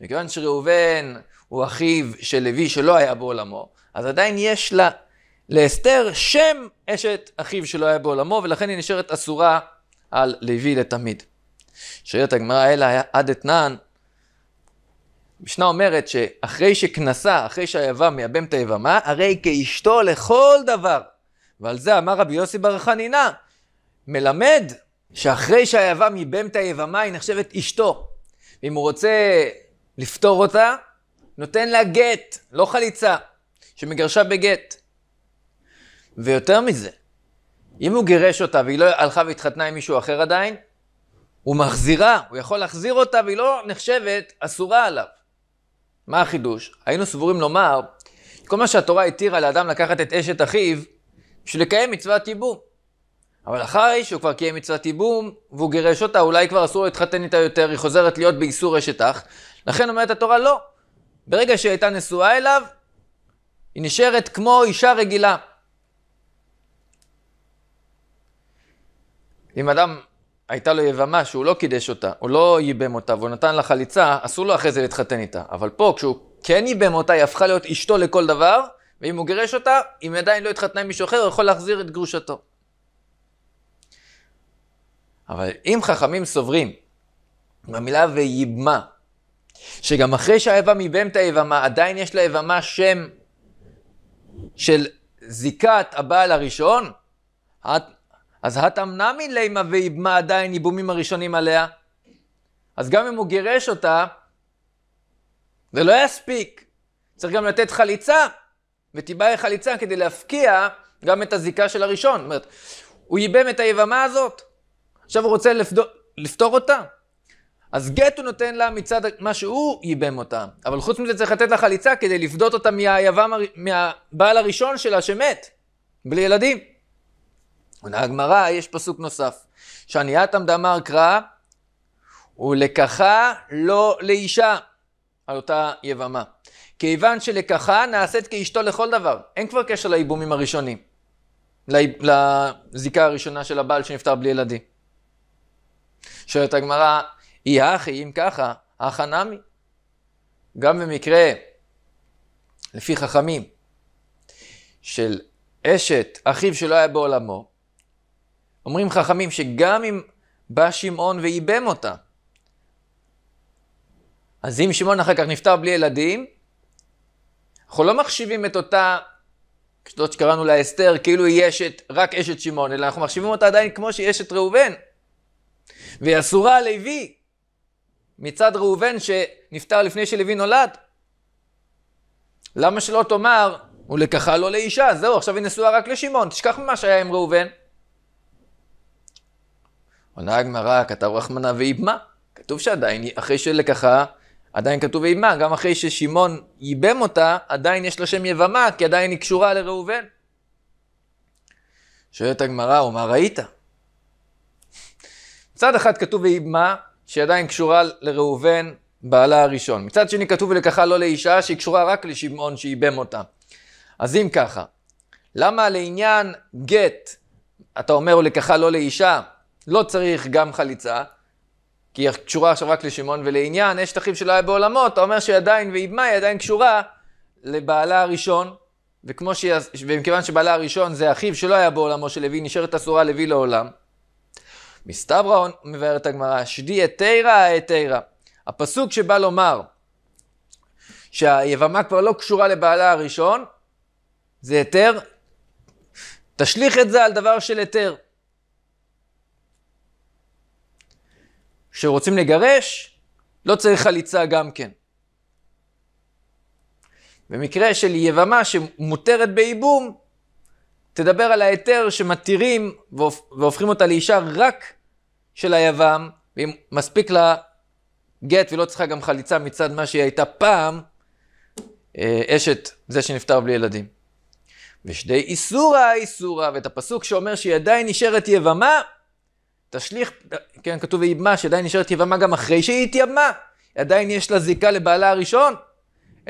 מכיוון שראובן הוא אחיו של לוי שלא היה בעולמו, אז עדיין יש לה, לאסתר שם אשת אחיו שלא היה בעולמו, ולכן היא נשארת אסורה על לוי לתמיד. שואלת הגמרא היה עד אתנן, המשנה אומרת שאחרי שכנסה, אחרי שהיבם מייבם את היבמה, הרי כאשתו לכל דבר. ועל זה אמר רבי יוסי בר חנינה, מלמד שאחרי שהיבם ייבם את היבמה, היא נחשבת אשתו. ואם הוא רוצה לפתור אותה, נותן לה גט, לא חליצה, שמגרשה בגט. ויותר מזה, אם הוא גירש אותה והיא לא הלכה והתחתנה עם מישהו אחר עדיין, הוא מחזירה, הוא יכול להחזיר אותה והיא לא נחשבת אסורה עליו. מה החידוש? היינו סבורים לומר, כל מה שהתורה התירה לאדם לקחת את אשת אחיו, בשביל לקיים מצוות ייבום. אבל אחרי שהוא כבר קיים מצוות ייבום, והוא גירש אותה, אולי כבר אסור להתחתן איתה יותר, היא חוזרת להיות באיסור אשת אח. לכן אומרת התורה, לא. ברגע שהיא הייתה נשואה אליו, היא נשארת כמו אישה רגילה. אם אדם הייתה לו יבמה שהוא לא קידש אותה, הוא לא ייבם אותה והוא נתן לה חליצה, אסור לו אחרי זה להתחתן איתה. אבל פה, כשהוא כן ייבם אותה, היא הפכה להיות אשתו לכל דבר, ואם הוא גירש אותה, אם עדיין לא התחתנה עם מישהו אחר, הוא יכול להחזיר את גרושתו. אבל אם חכמים סוברים במילה ויבמה, שגם אחרי שהאיבם ייבם את האיבמה, עדיין יש לאיבמה שם של זיקת הבעל הראשון, אז נמי לימה ויבמה עדיין ייבומים הראשונים עליה. אז גם אם הוא גירש אותה, זה לא יספיק. צריך גם לתת חליצה, ותיבעי חליצה כדי להפקיע גם את הזיקה של הראשון. זאת אומרת, הוא ייבם את היבמה הזאת, עכשיו הוא רוצה לפדור, לפתור אותה. אז גט הוא נותן לה מצד מה שהוא ייבם אותה, אבל חוץ מזה צריך לתת לה חליצה כדי לפדות אותה מהיבם, מהבעל הראשון שלה שמת, בלי ילדים. עונה הגמרא, יש פסוק נוסף, שעניית דאמר קרא, ולקחה לא לאישה, על אותה יבמה. כיוון שלקחה נעשית כאשתו לכל דבר, אין כבר קשר ליבומים הראשונים, לזיקה הראשונה של הבעל שנפטר בלי ילדים. שואלת הגמרא, אי אחי, אם ככה, אחא נמי. גם במקרה, לפי חכמים, של אשת אחיו שלא היה בעולמו, אומרים חכמים שגם אם בא שמעון ואיבם אותה, אז אם שמעון אחר כך נפטר בלי ילדים, אנחנו לא מחשיבים את אותה, זאת שקראנו לה אסתר, כאילו היא אשת, רק אשת שמעון, אלא אנחנו מחשיבים אותה עדיין כמו שהיא אשת ראובן. והיא אסורה על לוי מצד ראובן שנפטר לפני שלוי נולד. למה שלא תאמר, הוא לקחה לו לא לאישה, זהו, עכשיו היא נשואה רק לשמעון, תשכח ממה שהיה עם ראובן. עונה הגמרא, כתב רחמנה ואיבמה. כתוב שעדיין, אחרי שלקחה, עדיין כתוב איבמה. גם אחרי ששמעון ייבם אותה, עדיין יש לה שם יבמה, כי עדיין היא קשורה לראובן. שואלת הגמרא, ומה ראית? מצד אחד כתוב ואימה, שידיים קשורה לראובן, בעלה הראשון. מצד שני כתוב ולקחה לא לאישה, שהיא קשורה רק לשמעון שאיבם אותה. אז אם ככה, למה לעניין גט, אתה אומר ולקחה לא לאישה, לא צריך גם חליצה, כי היא קשורה עכשיו רק לשמעון, ולעניין אשת אחיו שלא היה בעולמו, אתה אומר שעדיין ואימה היא עדיין קשורה לבעלה הראשון, וכמו שהיא, ומכיוון שבעלה הראשון זה אחיו שלא היה בעולמו של לוי, נשארת אסורה לוי לעולם. מסתברא, מבארת הגמרא, שדי אתירא אתירא. הפסוק שבא לומר שהיבמה כבר לא קשורה לבעלה הראשון, זה היתר. תשליך את זה על דבר של היתר. כשרוצים לגרש, לא צריך חליצה גם כן. במקרה של יבמה שמותרת בייבום, תדבר על ההיתר שמתירים והופכים אותה לאישה רק של היוון, ואם מספיק לה גט ולא צריכה גם חליצה מצד מה שהיא הייתה פעם, אה, אשת זה שנפטר בלי ילדים. ושדי איסורה איסורה, ואת הפסוק שאומר שהיא עדיין נשארת יבמה, תשליך, כן, כתוב ויבמה, שעדיין נשארת יבמה גם אחרי שהיא התייבמה, עדיין יש לה זיקה לבעלה הראשון.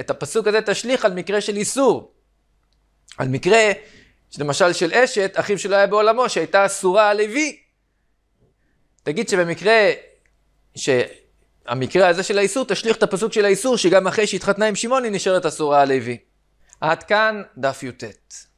את הפסוק הזה תשליך על מקרה של איסור, על מקרה שלמשל של אשת, אחיו שלו היה בעולמו, שהייתה אסורה על לוי. תגיד שבמקרה, שהמקרה הזה של האיסור, תשליך את הפסוק של האיסור, שגם אחרי שהתחתנה עם שמעון היא נשארת אסורה על לוי. עד כאן דף י"ט.